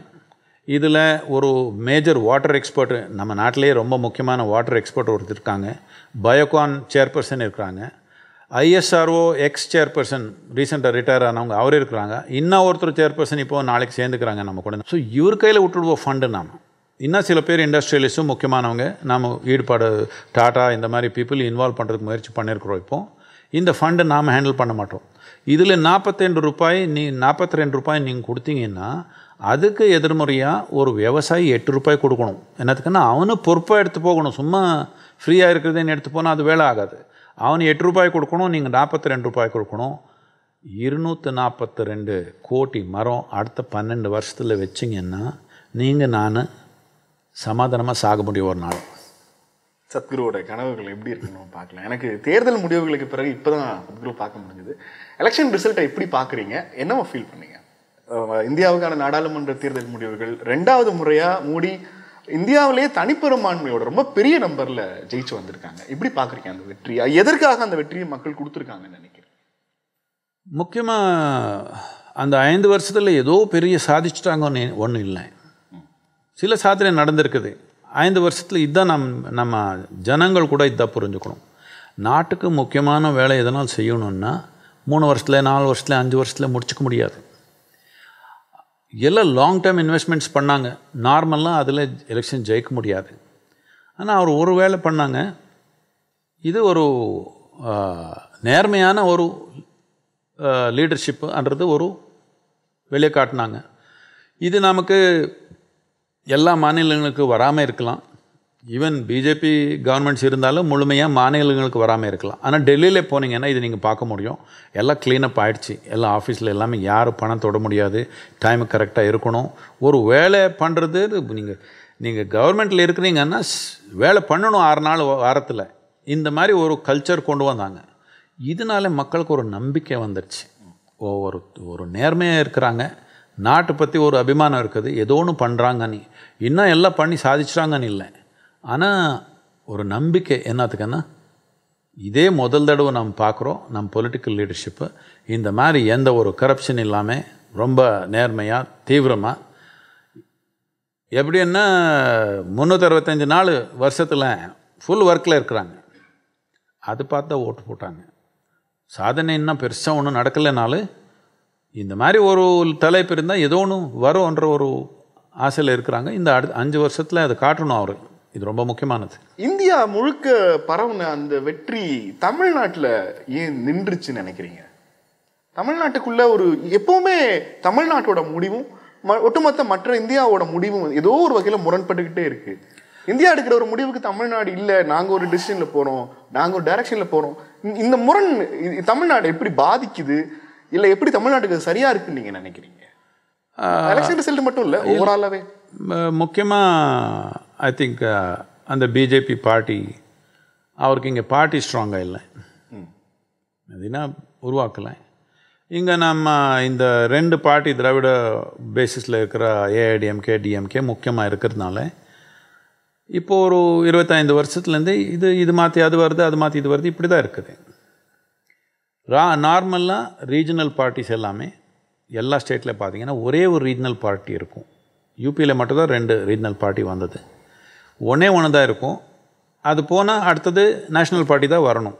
இதில் ஒரு மேஜர் வாட்டர் எக்ஸ்பர்ட்டு நம்ம நாட்டிலேயே ரொம்ப முக்கியமான வாட்டர் எக்ஸ்பர்ட் ஒருத்தர் இருக்காங்க பயோகான் சேர்பர்சன் இருக்கிறாங்க ஐஎஸ்ஆர்ஓ எக்ஸ் சேர்பர்சன் ரீசெண்டாக ரிட்டையர் ஆனவங்க அவரே இருக்கிறாங்க இன்னும் ஒருத்தர் சேர்பர்சன் இப்போது நாளைக்கு சேர்ந்துக்கிறாங்க நம்ம கூட ஸோ இவர் கையில் விட்டுடுவோம் ஃபண்டு நாம் இன்னும் சில பேர் இண்டஸ்ட்ரியலிஸ்ட்டும் முக்கியமானவங்க நாம் ஈடுபாடு டாட்டா இந்த மாதிரி பீப்புள் இன்வால்வ் பண்ணுறதுக்கு முயற்சி பண்ணியிருக்கிறோம் இப்போது இந்த ஃபண்டு நாம் ஹேண்டில் பண்ண மாட்டோம் இதில் நாற்பத்தெண்டு ரூபாய் நீ நாற்பத்தி ரெண்டு ரூபாய் நீங்கள் கொடுத்தீங்கன்னா அதுக்கு எதிர்மறையாக ஒரு விவசாயி எட்டு ரூபாய் கொடுக்கணும் என்னத்துக்குன்னா அவனு பொறுப்பாக எடுத்து போகணும் சும்மா ஃப்ரீயாக இருக்கிறதுன்னு எடுத்து போனால் அது வேலை ஆகாது அவன் எட்டு ரூபாய் கொடுக்கணும் நீங்கள் நாற்பத்தி ரெண்டு ரூபாய் கொடுக்கணும் இருநூற்றி நாற்பத்தி ரெண்டு கோடி மரம் அடுத்த பன்னெண்டு வருஷத்தில் வச்சிங்கன்னா நீங்கள் நான் சமாதானமாக சாக முடியும் ஒரு நாள் சத்குருவோட கனவுகள் எப்படி இருக்குன்னு பார்க்கலாம் எனக்கு தேர்தல் முடிவுகளுக்கு பிறகு இப்போ தான் சத்குரு பார்க்க முடிஞ்சது எலெக்ஷன் ரிசல்ட்டை எப்படி பார்க்குறீங்க என்னவோ ஃபீல் பண்ணீங்க இந்தியாவுக்கான நாடாளுமன்ற தேர்தல் முடிவுகள் ரெண்டாவது முறையாக மோடி இந்தியாவிலேயே தனிப்பெரும்பான்மையோட ரொம்ப பெரிய நம்பர்ல ஜெயிச்சு வந்திருக்காங்க எப்படி பாக்குறீங்க அந்த வெற்றியை எதற்காக அந்த வெற்றியை மக்கள் கொடுத்துருக்காங்கன்னு நினைக்கிறேன் முக்கியமாக அந்த ஐந்து வருஷத்தில் ஏதோ பெரிய சாதிச்சிட்டாங்கன்னு ஒன்றும் இல்லை சில சாதனை நடந்திருக்குது ஐந்து வருஷத்தில் இதுதான் நம் நம்ம ஜனங்கள் கூட இதாக புரிஞ்சுக்கணும் நாட்டுக்கு முக்கியமான வேலை எதனால் செய்யணுன்னா மூணு வருஷத்தில் நாலு வருஷத்தில் அஞ்சு வருஷத்தில் முடிச்சுக்க முடியாது எல்லாம் லாங் டேர்ம் இன்வெஸ்ட்மெண்ட்ஸ் பண்ணாங்க நார்மல்லாம் அதில் எலெக்ஷன் ஜெயிக்க முடியாது ஆனால் அவர் ஒரு வேலை பண்ணாங்க இது ஒரு நேர்மையான ஒரு லீடர்ஷிப்புன்றது ஒரு வெளியே காட்டினாங்க இது நமக்கு எல்லா மாநிலங்களுக்கு வராமல் இருக்கலாம் ஈவன் பிஜேபி கவர்மெண்ட்ஸ் இருந்தாலும் முழுமையாக மாநிலங்களுக்கு வராமல் இருக்கலாம் ஆனால் டெல்லியில் போனீங்கன்னா இது நீங்கள் பார்க்க முடியும் எல்லாம் க்ளீனப் ஆகிடுச்சு எல்லாம் ஆஃபீஸில் எல்லாமே யாரும் பணம் தொட முடியாது டைமுக்கு கரெக்டாக இருக்கணும் ஒரு வேலை பண்ணுறது நீங்கள் நீங்கள் கவர்மெண்ட்டில் இருக்கிறீங்கன்னா வேலை பண்ணணும் ஆறு நாள் வாரத்தில் இந்த மாதிரி ஒரு கல்ச்சர் கொண்டு வந்தாங்க இதனால மக்களுக்கு ஒரு நம்பிக்கை வந்துடுச்சு ஒவ்வொரு ஒரு நேர்மையாக இருக்கிறாங்க நாட்டை பற்றி ஒரு அபிமானம் இருக்குது ஏதோ ஒன்று பண்ணுறாங்கன்னு இன்னும் எல்லாம் பண்ணி சாதிச்சுறாங்கன்னு இல்லை ஆனால் ஒரு நம்பிக்கை என்னத்துக்குன்னா இதே முதல் தடவை நம்ம பார்க்குறோம் நம்ம பொலிட்டிக்கல் லீடர்ஷிப்பு இந்த மாதிரி எந்த ஒரு கரப்ஷன் இல்லாமல் ரொம்ப நேர்மையாக தீவிரமாக எப்படின்னா முந்நூற்றி அறுபத்தஞ்சு நாள் வருஷத்தில் ஃபுல் ஒர்க்கில் இருக்கிறாங்க அது பார்த்து தான் ஓட்டு போட்டாங்க சாதனை இன்னும் பெருசாக ஒன்றும் நடக்கலைனால இந்த மாதிரி ஒரு தலைப்பு இருந்தால் ஏதோ ஒன்று வரும்ன்ற ஒரு ஆசையில் இருக்கிறாங்க இந்த அடு அஞ்சு வருஷத்தில் அதை காட்டணும் அவர் இது ரொம்ப முக்கியமானது இந்தியா முழுக்க பரவுன அந்த வெற்றி தமிழ்நாட்டில் ஏன் நின்றுச்சுன்னு நினைக்கிறீங்க தமிழ்நாட்டுக்குள்ள ஒரு எப்பவுமே தமிழ்நாட்டோட முடிவும் ஒட்டுமொத்த மற்ற இந்தியாவோட முடிவும் ஏதோ ஒரு வகையில் முரண்பட்டுக்கிட்டே இருக்கு இந்தியா எடுக்கிற ஒரு முடிவுக்கு தமிழ்நாடு இல்லை நாங்கள் ஒரு டிசிஷனில் போகிறோம் நாங்கள் ஒரு டைரக்ஷனில் போகிறோம் இந்த முரண் தமிழ்நாடு எப்படி பாதிக்குது இல்லை எப்படி தமிழ்நாட்டுக்கு சரியாக இருக்குன்னு நீங்கள் நினைக்கிறீங்க எலெக்ஷன் ரிசல்ட் மட்டும் இல்லை ஓவராலாகவே முக்கியமாக ஐ திங்க் uh, அந்த பிஜேபி பார்ட்டி அவருக்கு இங்கே பார்ட்டி ஸ்ட்ராங்காக இல்லை அதுனா உருவாக்கலை இங்கே நம்ம இந்த ரெண்டு பார்ட்டி திராவிட பேசிஸில் இருக்கிற ஏஐடிஎம்கே டிஎம்கே முக்கியமாக இருக்கிறதுனால இப்போது ஒரு இருபத்தைந்து வருஷத்துலேருந்து இது இது மாற்றி அது வருது அது மாற்றி இது வருது இப்படி தான் இருக்குது ரா நார்மலாக ரீஜனல் பார்ட்டிஸ் எல்லாமே எல்லா ஸ்டேட்டில் பார்த்தீங்கன்னா ஒரே ஒரு ரீஜனல் பார்ட்டி இருக்கும் யூபியில் மட்டும்தான் ரெண்டு ரீஜனல் பார்ட்டி வந்தது ஒன்றே ஒன்று தான் இருக்கும் அது போனால் அடுத்தது நேஷ்னல் பார்ட்டி தான் வரணும்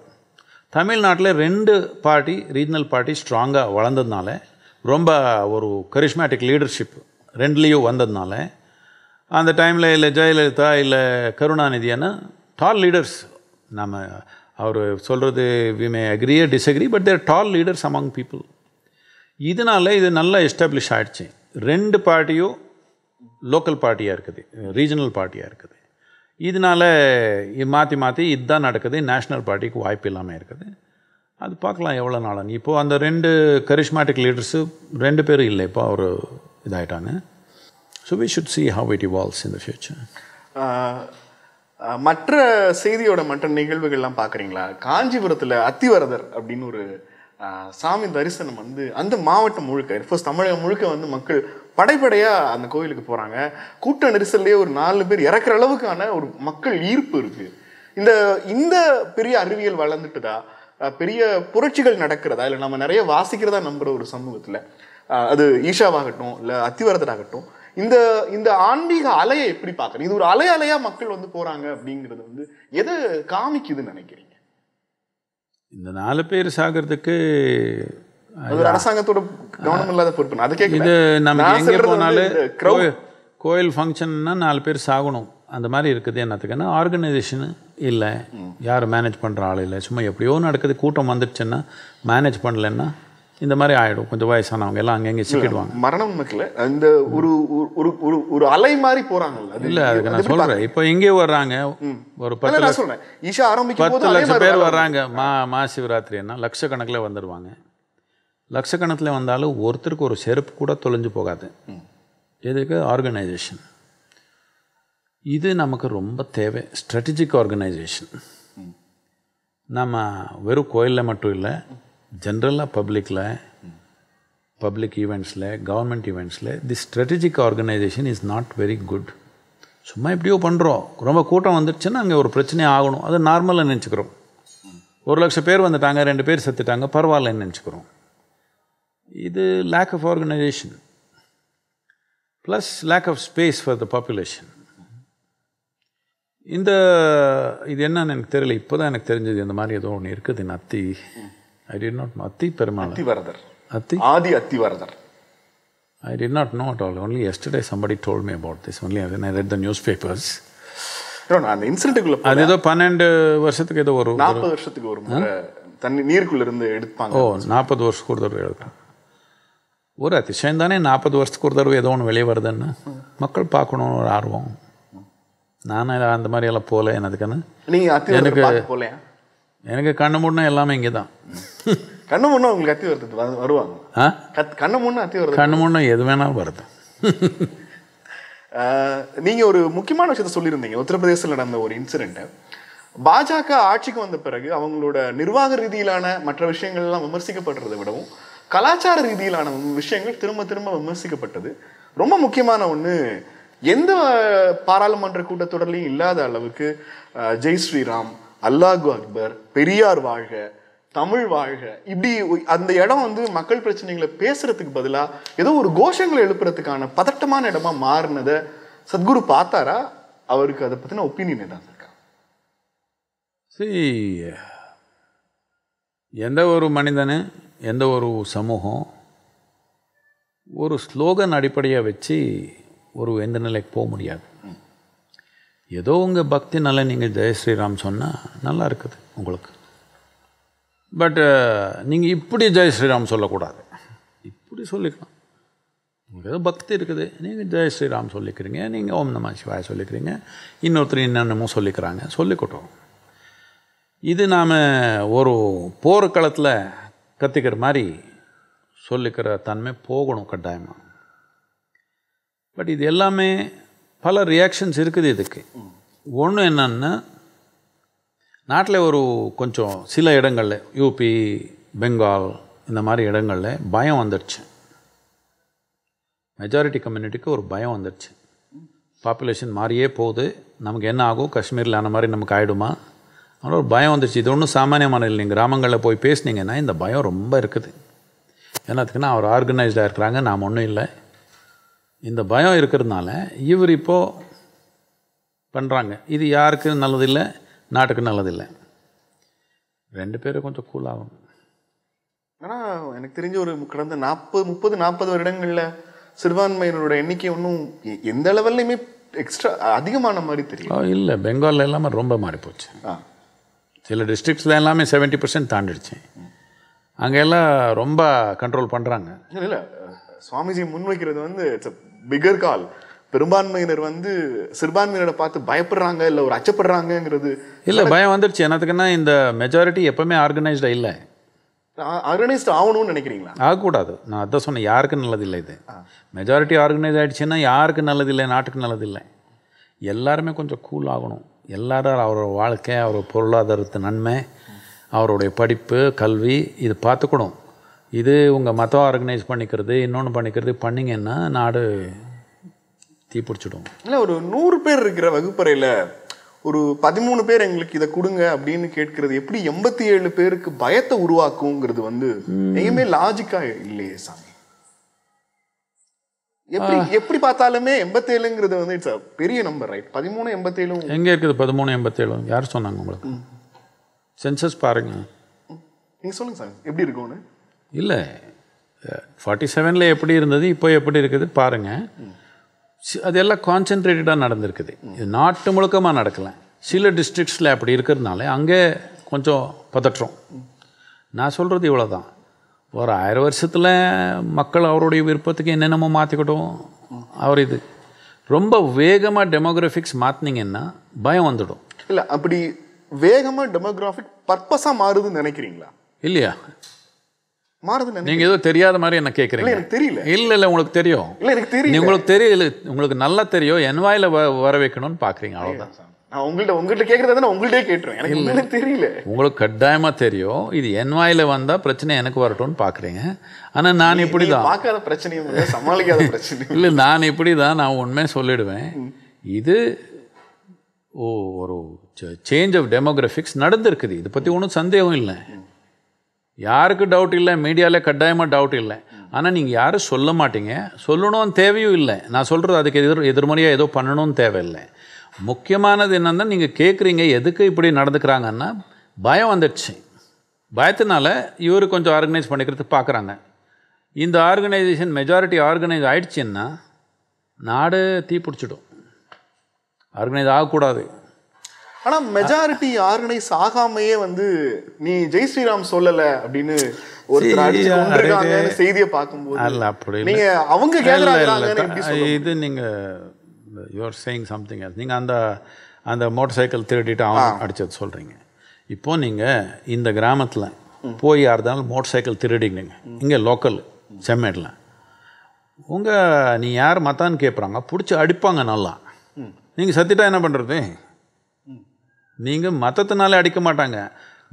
தமிழ்நாட்டில் ரெண்டு பார்ட்டி ரீஜனல் பார்ட்டி ஸ்ட்ராங்காக வளர்ந்ததுனால ரொம்ப ஒரு கரிஷ்மேட்டிக் லீடர்ஷிப் ரெண்டுலேயும் வந்ததுனால அந்த டைமில் இல்லை ஜெயலலிதா இல்லை கருணாநிதியான டால் லீடர்ஸ் நம்ம அவர் சொல்கிறது we may agree disagree but they're tall leaders among people இதனால் இது நல்லா எஸ்டாப்ளிஷ் ஆகிடுச்சு ரெண்டு பார்ட்டியும் லோக்கல் பார்ட்டியாக இருக்குது ரீஜனல் பார்ட்டியாக இருக்குது இதனால் மாற்றி மாற்றி இதுதான் நடக்குது நேஷ்னல் பார்ட்டிக்கு வாய்ப்பு இல்லாமல் இருக்குது அது பார்க்கலாம் எவ்வளோ நாளானு இப்போது அந்த ரெண்டு கரிஷ்மேட்டிக் லீடர்ஸு ரெண்டு பேரும் இல்லை இப்போ அவர் இதாகிட்டாங்க so we should see how it evolves in the future மற்ற செய்தியோட மற்ற நிகழ்வுகள்லாம் பார்க்குறீங்களா காஞ்சிபுரத்தில் அத்திவரதர் அப்படின்னு ஒரு சாமி தரிசனம் வந்து அந்த மாவட்டம் முழுக்க ஃபர்ஸ்ட் தமிழகம் முழுக்க வந்து மக்கள் படைப்படையாக அந்த கோயிலுக்கு போகிறாங்க கூட்ட நெரிசல்லையே ஒரு நாலு பேர் இறக்குற அளவுக்கான ஒரு மக்கள் ஈர்ப்பு இருக்குது இந்த இந்த பெரிய அறிவியல் வளர்ந்துட்டுதா பெரிய புரட்சிகள் நடக்கிறதா இல்லை நம்ம நிறைய வாசிக்கிறதா நம்புற ஒரு சமூகத்தில் அது ஈஷாவாகட்டும் இல்லை அத்திவரதராகட்டும் இந்த இந்த ஆன்மீக அலையை எப்படி பார்க்குறீங்க இது ஒரு அலை அலையா மக்கள் வந்து போகிறாங்க அப்படிங்கிறது வந்து எது காமிக்குதுன்னு நினைக்கிறீங்க இந்த நாலு பேர் சாகிறதுக்கு அது அரசாங்கத்தோட கவனம் இல்லாத பொறுப்பு இது நம்ம போனாலும் கோயில் ஃபங்க்ஷன்னா நாலு பேர் சாகணும் அந்த மாதிரி இருக்குது என்னத்துக்குன்னா ஆர்கனைசேஷனு இல்லை யார் மேனேஜ் பண்ணுற ஆள் இல்லை சும்மா எப்படியோ நடக்குது கூட்டம் வந்துடுச்சுன்னா மேனேஜ் பண்ணலன்னா இந்த மாதிரி ஆகிடும் கொஞ்சம் வயசானவங்க எல்லாம் அங்கங்கே சிக்கிடுவாங்க மரணம் மக்கள் இந்த ஒரு ஒரு ஒரு ஒரு அலை மாதிரி போகிறாங்க இல்லை அதுக்கு நான் சொல்கிறேன் இப்போ இங்கே வர்றாங்க ஒரு பத்து லட்சம் பத்து லட்சம் பேர் வர்றாங்க மா மா என்ன லட்சக்கணக்கில் வந்துடுவாங்க லட்சக்கணத்தில் வந்தாலும் ஒருத்தருக்கு ஒரு செருப்பு கூட தொலைஞ்சு போகாது எதுக்கு ஆர்கனைசேஷன் இது நமக்கு ரொம்ப தேவை ஸ்ட்ராட்டஜிக் ஆர்கனைசேஷன் நம்ம வெறும் கோயிலில் மட்டும் இல்லை ஜென்ரலாக பப்ளிக்கில் பப்ளிக் ஈவெண்ட்ஸில் கவர்மெண்ட் ஈவெண்ட்ஸில் the strategic organisation is not very good சும்மா எப்படியோ பண்ணுறோம் ரொம்ப கூட்டம் வந்துடுச்சுன்னா அங்கே ஒரு பிரச்சனையே ஆகணும் அது நார்மலாக நினச்சிக்கிறோம் ஒரு லட்சம் பேர் வந்துட்டாங்க ரெண்டு பேர் செத்துட்டாங்க பரவாயில்லன்னு நினச்சிக்கிறோம் இது lack of organization, plus lack of space for the population. இந்த இது என்னன்னு எனக்கு தெரியல இப்போ தான் எனக்கு தெரிஞ்சது இந்த மாதிரி ஏதோ ஒன்று இருக்குது என் அத்தி ஐ டி நாட் அத்தி Perumal Athi Varadar Athi Adi Varadar I did not know at all only yesterday somebody told me about this only I read the newspapers அந்த இன்சிடென்ட்டுக்குள்ள அது ஏதோ பன்னெண்டு வருஷத்துக்கு ஏதோ ஒரு நாற்பது வருஷத்துக்கு ஒரு தண்ணி நீருக்குள்ள இருந்து எடுப்பாங்க ஓ நாற்பது வருஷத்துக்கு ஒரு தடவை எடுக்கிறான் ஒரு அதிசயம் தானே நாற்பது வருஷத்துக்கு ஒரு தடவை ஏதோ ஒன்று வெளியே வருதுன்னு மக்கள் பார்க்கணும்னு ஒரு ஆர்வம் நானும் அந்த மாதிரி எல்லாம் போகல நீங்கள் எனக்கு எனக்கு கண்ணு முன்னே எல்லாமே இங்கே தான் கண்ணு முன்னே உங்களுக்கு அத்தி வருது வருவாங்க ஆ கண்ணு முன்னே அத்தி வருது கண்ணு முன்னே எது வேணாலும் வருது நீங்கள் ஒரு முக்கியமான விஷயத்த சொல்லியிருந்தீங்க உத்தரப்பிரதேசத்தில் நடந்த ஒரு இன்சிடென்ட்டு பாஜக ஆட்சிக்கு வந்த பிறகு அவங்களோட நிர்வாக ரீதியிலான மற்ற விஷயங்கள்லாம் விமர்சிக்கப்படுறதை விடவும் கலாச்சார ரீதியிலான விஷயங்கள் திரும்ப திரும்ப விமர்சிக்கப்பட்டது ரொம்ப முக்கியமான ஒன்று எந்த பாராளுமன்ற கூட்டத்தொடர்லையும் இல்லாத அளவுக்கு ஜெய் ஸ்ரீராம் அல்லாஹு அக்பர் பெரியார் வாழ்க தமிழ் வாழ்க இப்படி அந்த இடம் வந்து மக்கள் பிரச்சனைகளை பேசுறதுக்கு பதிலாக ஏதோ ஒரு கோஷங்களை எழுப்புறதுக்கான பதட்டமான இடமா மாறினதை சத்குரு பார்த்தாரா அவருக்கு அதை பற்றின ஒப்பீனியன் ஏதாவது இருக்கா சரி எந்த ஒரு மனிதனு எந்த ஒரு சமூகம் ஒரு ஸ்லோகன் அடிப்படையாக வச்சு ஒரு எந்த நிலைக்கு போக முடியாது ஏதோ உங்கள் பக்தி நல்ல நீங்கள் ஜெய ஸ்ரீராம் சொன்னால் நல்லா இருக்குது உங்களுக்கு பட் நீங்கள் இப்படி ஜெய ஸ்ரீராம் சொல்லக்கூடாது இப்படி சொல்லிக்கலாம் உங்களுக்கு ஏதோ பக்தி இருக்குது நீங்கள் ஜெய ஸ்ரீராம் சொல்லிக்கிறீங்க நீங்கள் ஓம் நம சிவாய சொல்லிக்கிறீங்க இன்னொருத்தர் என்னென்னமோ சொல்லிக்கிறாங்க சொல்லிக்கட்டும் இது நாம் ஒரு போர்க்களத்தில் கற்றுக்கிற மாதிரி சொல்லிக்கிற தன்மை போகணும் கட்டாயமாக பட் இது எல்லாமே பல ரியாக்ஷன்ஸ் இருக்குது இதுக்கு ஒன்று என்னென்னா நாட்டில் ஒரு கொஞ்சம் சில இடங்களில் யூபி பெங்கால் இந்த மாதிரி இடங்களில் பயம் வந்துடுச்சு மெஜாரிட்டி கம்யூனிட்டிக்கு ஒரு பயம் வந்துடுச்சு பாப்புலேஷன் மாறியே போகுது நமக்கு என்ன ஆகும் காஷ்மீரில் அந்த மாதிரி நமக்கு ஆகிடுமா ஆனால் ஒரு பயம் வந்துச்சு இது ஒன்றும் சாமானியமான இல்லை நீங்கள் கிராமங்களில் போய் பேசுனீங்கன்னா இந்த பயம் ரொம்ப இருக்குது என்னத்துக்குன்னா அவர் ஆர்கனைஸ்டாக இருக்கிறாங்க நாம் ஒன்றும் இல்லை இந்த பயம் இருக்கிறதுனால இவர் இப்போது பண்ணுறாங்க இது யாருக்கு நல்லதில்லை நாட்டுக்கு நல்லதில்லை ரெண்டு பேரும் கொஞ்சம் கூலாகும் ஆனால் எனக்கு தெரிஞ்ச ஒரு கடந்த நாற்பது முப்பது நாற்பது வருடங்களில் சிறுபான்மையினரோட எண்ணிக்கை ஒன்றும் எந்த லெவல்லையுமே எக்ஸ்ட்ரா அதிகமான மாதிரி தெரியும் இல்லை பெங்காலில் இல்லாமல் ரொம்ப மாறிப்போச்சு ஆ சில டிஸ்ட்ரிக்ஸில் எல்லாமே செவன்ட்டி பர்சன்ட் தாண்டிடுச்சு அங்கெல்லாம் ரொம்ப கண்ட்ரோல் பண்ணுறாங்க இல்லை சுவாமிஜி முன்வைக்கிறது வந்து இட்ஸ் பிகர் கால் பெரும்பான்மையினர் வந்து சிறுபான்மையினரை பார்த்து பயப்படுறாங்க இல்லை ஒரு அச்சப்படுறாங்கங்கிறது இல்லை பயம் வந்துடுச்சு என்னத்துக்குன்னா இந்த மெஜாரிட்டி எப்பவுமே ஆர்கனைஸ்டாக இல்லை ஆர்கனைஸ்ட் ஆகணும்னு நினைக்கிறீங்களா ஆகக்கூடாது நான் அதான் சொன்னேன் யாருக்கு நல்லதில்லை இது மெஜாரிட்டி ஆர்கனைஸ் ஆகிடுச்சுன்னா யாருக்கு நல்லதில்லை நாட்டுக்கு நல்லதில்லை எல்லாருமே கொஞ்சம் கூல் ஆகணும் எல்லாரும் அவரோட வாழ்க்கை அவரோட பொருளாதாரத்து நன்மை அவருடைய படிப்பு கல்வி இது பார்த்துக்கணும் இது உங்கள் மதம் ஆர்கனைஸ் பண்ணிக்கிறது இன்னொன்று பண்ணிக்கிறது பண்ணிங்கன்னா நாடு தீப்பிடிச்சிடும் இல்லை ஒரு நூறு பேர் இருக்கிற வகுப்பறையில் ஒரு பதிமூணு பேர் எங்களுக்கு இதை கொடுங்க அப்படின்னு கேட்கறது எப்படி எண்பத்தி ஏழு பேருக்கு பயத்தை உருவாக்குங்கிறது வந்து எங்கேயுமே லாஜிக்காக இல்லையே சாமி எப்படி எப்படி பார்த்தாலுமே எண்பத்தேழுங்கிறது வந்து இட்ஸ் பெரிய நம்பர் ரைட் பதிமூணு எண்பத்தேழும் எங்கே இருக்குது பதிமூணு எண்பத்தேழும் யார் சொன்னாங்க உங்களுக்கு சென்சஸ் பாருங்க நீங்கள் சொல்லுங்கள் சார் எப்படி இருக்கும்னு இல்லை ஃபார்ட்டி செவனில் எப்படி இருந்தது இப்போ எப்படி இருக்குது பாருங்கள் அதெல்லாம் கான்சென்ட்ரேட்டடாக நடந்திருக்குது இது நாட்டு முழுக்கமாக நடக்கலை சில டிஸ்ட்ரிக்ஸில் அப்படி இருக்கிறதுனால அங்கே கொஞ்சம் பதற்றோம் நான் சொல்கிறது இவ்வளோ தான் ஒரு ஆயிரம் வருஷத்தில் மக்கள் அவருடைய விருப்பத்துக்கு என்னென்னமோ மாற்றிக்கிட்டோம் அவர் இது ரொம்ப வேகமாக டெமோக்ராஃபிக்ஸ் மாற்றினீங்கன்னா பயம் வந்துடும் இல்லை அப்படி வேகமாக டெமோக்ராஃபிக் பர்பஸாக மாறுதுன்னு நினைக்கிறீங்களா இல்லையா மாறுது நீங்கள் ஏதோ தெரியாத மாதிரி என்ன கேட்குறீங்க எனக்கு தெரியல இல்லை இல்லை உங்களுக்கு தெரியும் இல்லை தெரியும் உங்களுக்கு தெரியல உங்களுக்கு நல்லா தெரியும் என்வாயில வ வர வைக்கணும்னு பார்க்குறீங்க அவ்வளோதான் நான் உங்கள்கிட்ட உங்கள்கிட்ட கேட்குறது தானே உங்கள்கிட்டே கேட்டுருவேன் எனக்கு தெரியல உங்களுக்கு கட்டாயமாக தெரியும் இது என் வாயில் வந்தால் பிரச்சனை எனக்கு வரட்டும்னு பார்க்குறீங்க ஆனால் நான் இப்படி தான் பார்க்காத பிரச்சனையும் சமாளிக்காத பிரச்சனை இல்லை நான் இப்படி தான் நான் உண்மையாக சொல்லிடுவேன் இது ஓ ஒரு சேஞ்ச் ஆஃப் டெமோக்ராஃபிக்ஸ் நடந்திருக்குது இதை பற்றி ஒன்றும் சந்தேகம் இல்லை யாருக்கு டவுட் இல்லை மீடியாவில் கட்டாயமாக டவுட் இல்லை ஆனால் நீங்கள் யாரும் சொல்ல மாட்டீங்க சொல்லணும்னு தேவையும் இல்லை நான் சொல்கிறது அதுக்கு எதிர் எதிர்மறையாக ஏதோ பண்ணணும்னு தேவையில்லை முக்கியமானது என்னென்னா நீங்கள் கேட்குறீங்க எதுக்கு இப்படி நடந்துக்கிறாங்கன்னா பயம் வந்துடுச்சு பயத்தினால இவர் கொஞ்சம் ஆர்கனைஸ் பண்ணிக்கிறதுக்கு பார்க்குறாங்க இந்த ஆர்கனைசேஷன் மெஜாரிட்டி ஆர்கனைஸ் ஆகிடுச்சின்னா நாடு தீ பிடிச்சிடும் ஆர்கனைஸ் ஆகக்கூடாது ஆனால் மெஜாரிட்டி ஆர்கனைஸ் ஆகாமையே வந்து நீ ஜெய் ஸ்ரீராம் சொல்லலை அப்படின்னு ஒரு செய்தியை பார்க்கும்போது அப்படி நீங்கள் அவங்க கேட்குறாங்க இது நீங்கள் யூஆர் சேயிங் சம்திங் எல்ஸ் நீங்கள் அந்த அந்த மோட்டர் சைக்கிள் திருடிட்டு அவன் அடித்தது சொல்கிறீங்க இப்போது நீங்கள் இந்த கிராமத்தில் போய் யாருந்தாலும் மோட்டர் சைக்கிள் திருடிங்க இங்கே லோக்கல் செம்மேட்டில் உங்கள் நீ யார் மத்தான்னு கேட்குறாங்க பிடிச்சி அடிப்பாங்க நல்லா நீங்கள் சத்திட்டா என்ன பண்ணுறது நீங்கள் மற்றத்துனாலே அடிக்க மாட்டாங்க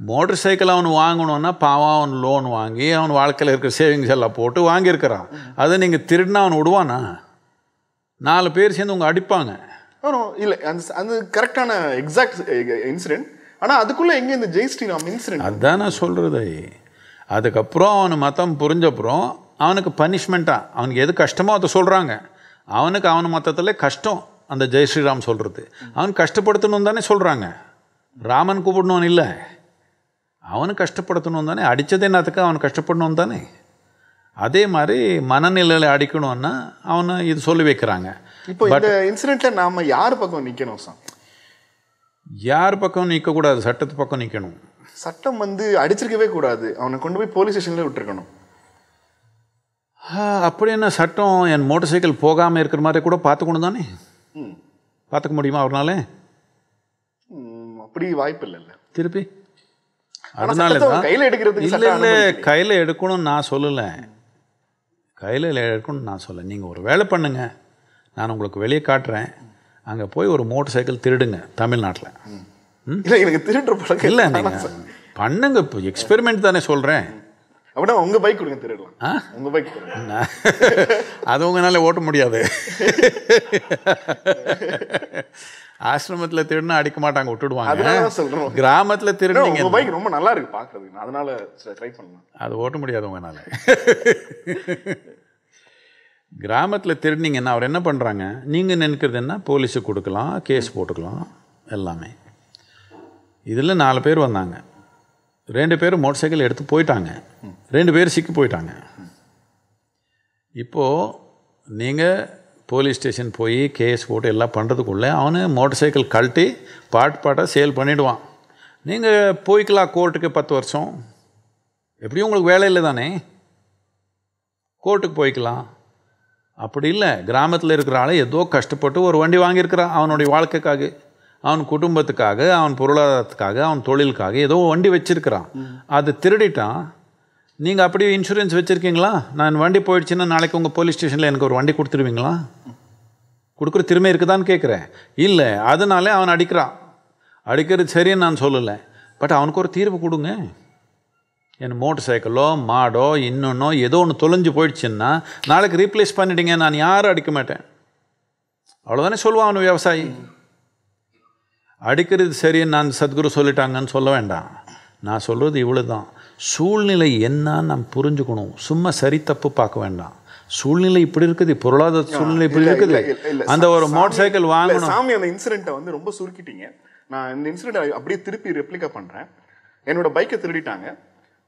மோட்டர் சைக்கிள் அவன் வாங்கணுன்னா பாவம் அவன் லோன் வாங்கி அவன் வாழ்க்கையில் இருக்கிற சேவிங்ஸ் எல்லாம் போட்டு வாங்கியிருக்கிறான் அதை நீங்கள் திருடினா அவன் விடுவானா நாலு பேர் சேர்ந்து உங்கள் அடிப்பாங்க இல்லை அந்த அந்த கரெக்டான எக்ஸாக்ட் இன்சிடென்ட் eh, ஆனால் அதுக்குள்ளே எங்கே இந்த ஜெய் ஸ்ரீராம் இன்சிடென்ட் அதுதான் நான் சொல்கிறது அதுக்கப்புறம் அவன் மதம் புரிஞ்சப்புறம் அவனுக்கு பனிஷ்மெண்ட்டாக அவனுக்கு எது கஷ்டமோ அதை சொல்கிறாங்க அவனுக்கு அவன் மொத்தத்தில் கஷ்டம் அந்த ஜெய் ஸ்ரீராம் சொல்கிறது அவன் கஷ்டப்படுத்தணும் தானே சொல்கிறாங்க ராமன் கூப்பிடணும்னு இல்லை அவனு கஷ்டப்படுத்தணும் தானே அடித்ததே என்னத்துக்கு அவன் கஷ்டப்படணும் தானே அதே மாதிரி மனநிலையில் அடிக்கணும்னா அவனை இது சொல்லி வைக்கிறாங்க இப்போ இந்த இன்சிடெண்ட்ல நாம யார் பக்கம் நிற்கணும் சார் யார் பக்கம் நிற்கக்கூடாது சட்டத்து பக்கம் நிற்கணும் சட்டம் வந்து அடிச்சிருக்கவே கூடாது அவனை கொண்டு போய் போலீஸ் ஸ்டேஷன்ல விட்டுருக்கணும் அப்படி என்ன சட்டம் என் மோட்டர் சைக்கிள் போகாமல் இருக்கிற மாதிரி கூட பார்த்துக்கணும் தானே பார்த்துக்க முடியுமா அவர்னால அப்படி வாய்ப்பு இல்லைல்ல திருப்பி அதனால தான் கையில் எடுக்கிறது இல்லை இல்லை கையில் எடுக்கணும்னு நான் சொல்லலை கையில் இருக்குன்னு நான் சொல்ல நீங்கள் ஒரு வேலை பண்ணுங்கள் நான் உங்களுக்கு வெளியே காட்டுறேன் அங்கே போய் ஒரு மோட்டர் சைக்கிள் திருடுங்க தமிழ்நாட்டில் இல்லை எனக்கு திருடுற பழக்கம் இல்லை நீங்கள் பண்ணுங்க இப்போ எக்ஸ்பெரிமெண்ட் தானே சொல்கிறேன் அப்படின்னா உங்கள் பைக் கொடுங்க திருடலாம் ஆ உங்கள் பைக் அது உங்களால் ஓட்ட முடியாது (laughs) ஆசிரமத்துல திருடினா அடிக்க மாட்டாங்க விட்டுடுவாங்க சொல்றோம் கிராமத்துல திருடிங்க பைக் ரொம்ப நல்லா இருக்கு பார்க்கறது அதனால ட்ரை பண்ணலாம் அது ஓட்ட முடியாது உங்கனால (laughs) கிராமத்தில் திருடினீங்கன்னா அவர் என்ன பண்ணுறாங்க நீங்கள் நினைக்கிறது என்ன போலீஸுக்கு கொடுக்கலாம் கேஸ் போட்டுக்கலாம் எல்லாமே இதில் நாலு பேர் வந்தாங்க ரெண்டு பேரும் மோட்டர் சைக்கிள் எடுத்து போயிட்டாங்க ரெண்டு பேர் சிக்கி போயிட்டாங்க இப்போது நீங்கள் போலீஸ் ஸ்டேஷன் போய் கேஸ் போட்டு எல்லாம் பண்ணுறதுக்குள்ளே அவனு மோட்டர் சைக்கிள் கழட்டி பாட்டு பாட்டாக சேல் பண்ணிவிடுவான் நீங்கள் போய்க்கலாம் கோர்ட்டுக்கு பத்து வருஷம் எப்படியும் உங்களுக்கு வேலை இல்லை தானே கோர்ட்டுக்கு போய்க்கலாம் அப்படி இல்லை கிராமத்தில் இருக்கிற ஆளை ஏதோ கஷ்டப்பட்டு ஒரு வண்டி வாங்கியிருக்கிறான் அவனுடைய வாழ்க்கைக்காக அவன் குடும்பத்துக்காக அவன் பொருளாதாரத்துக்காக அவன் தொழிலுக்காக ஏதோ வண்டி வச்சுருக்கிறான் அது திருடிட்டான் நீங்கள் அப்படியே இன்சூரன்ஸ் வச்சுருக்கீங்களா நான் வண்டி போயிடுச்சுன்னா நாளைக்கு உங்கள் போலீஸ் ஸ்டேஷனில் எனக்கு ஒரு வண்டி கொடுத்துருவீங்களா கொடுக்குற திறமை இருக்குதான்னு கேட்குறேன் இல்லை அதனாலே அவன் அடிக்கிறான் அடிக்கிறது சரின்னு நான் சொல்லலை பட் அவனுக்கு ஒரு தீர்வு கொடுங்க என் மோட்டர் சைக்கிளோ மாடோ இன்னொன்னோ ஏதோ ஒன்று தொலைஞ்சு போயிடுச்சுன்னா நாளைக்கு ரீப்ளேஸ் பண்ணிட்டீங்க நான் யாரும் அடிக்க மாட்டேன் அவ்வளோதானே சொல்லுவான் அவன் விவசாயி அடிக்கிறது சரின்னு நான் சத்குரு சொல்லிட்டாங்கன்னு சொல்ல வேண்டாம் நான் சொல்கிறது இவ்வளோ தான் சூழ்நிலை என்னான்னு நம்ம புரிஞ்சுக்கணும் சும்மா சரி தப்பு பார்க்க வேண்டாம் சூழ்நிலை இப்படி இருக்குது பொருளாதார சூழ்நிலை இப்படி இருக்குது அந்த ஒரு மோட்டர் சைக்கிள் வாங்கணும் சாமி அந்த இன்சிடென்ட்டை வந்து ரொம்ப சுருக்கிட்டீங்க நான் இந்த இன்சிடென்ட் அப்படியே திருப்பி ரெப்ளிகா பண்ணுறேன் என்னோட பைக்கை திருடிட்டாங்க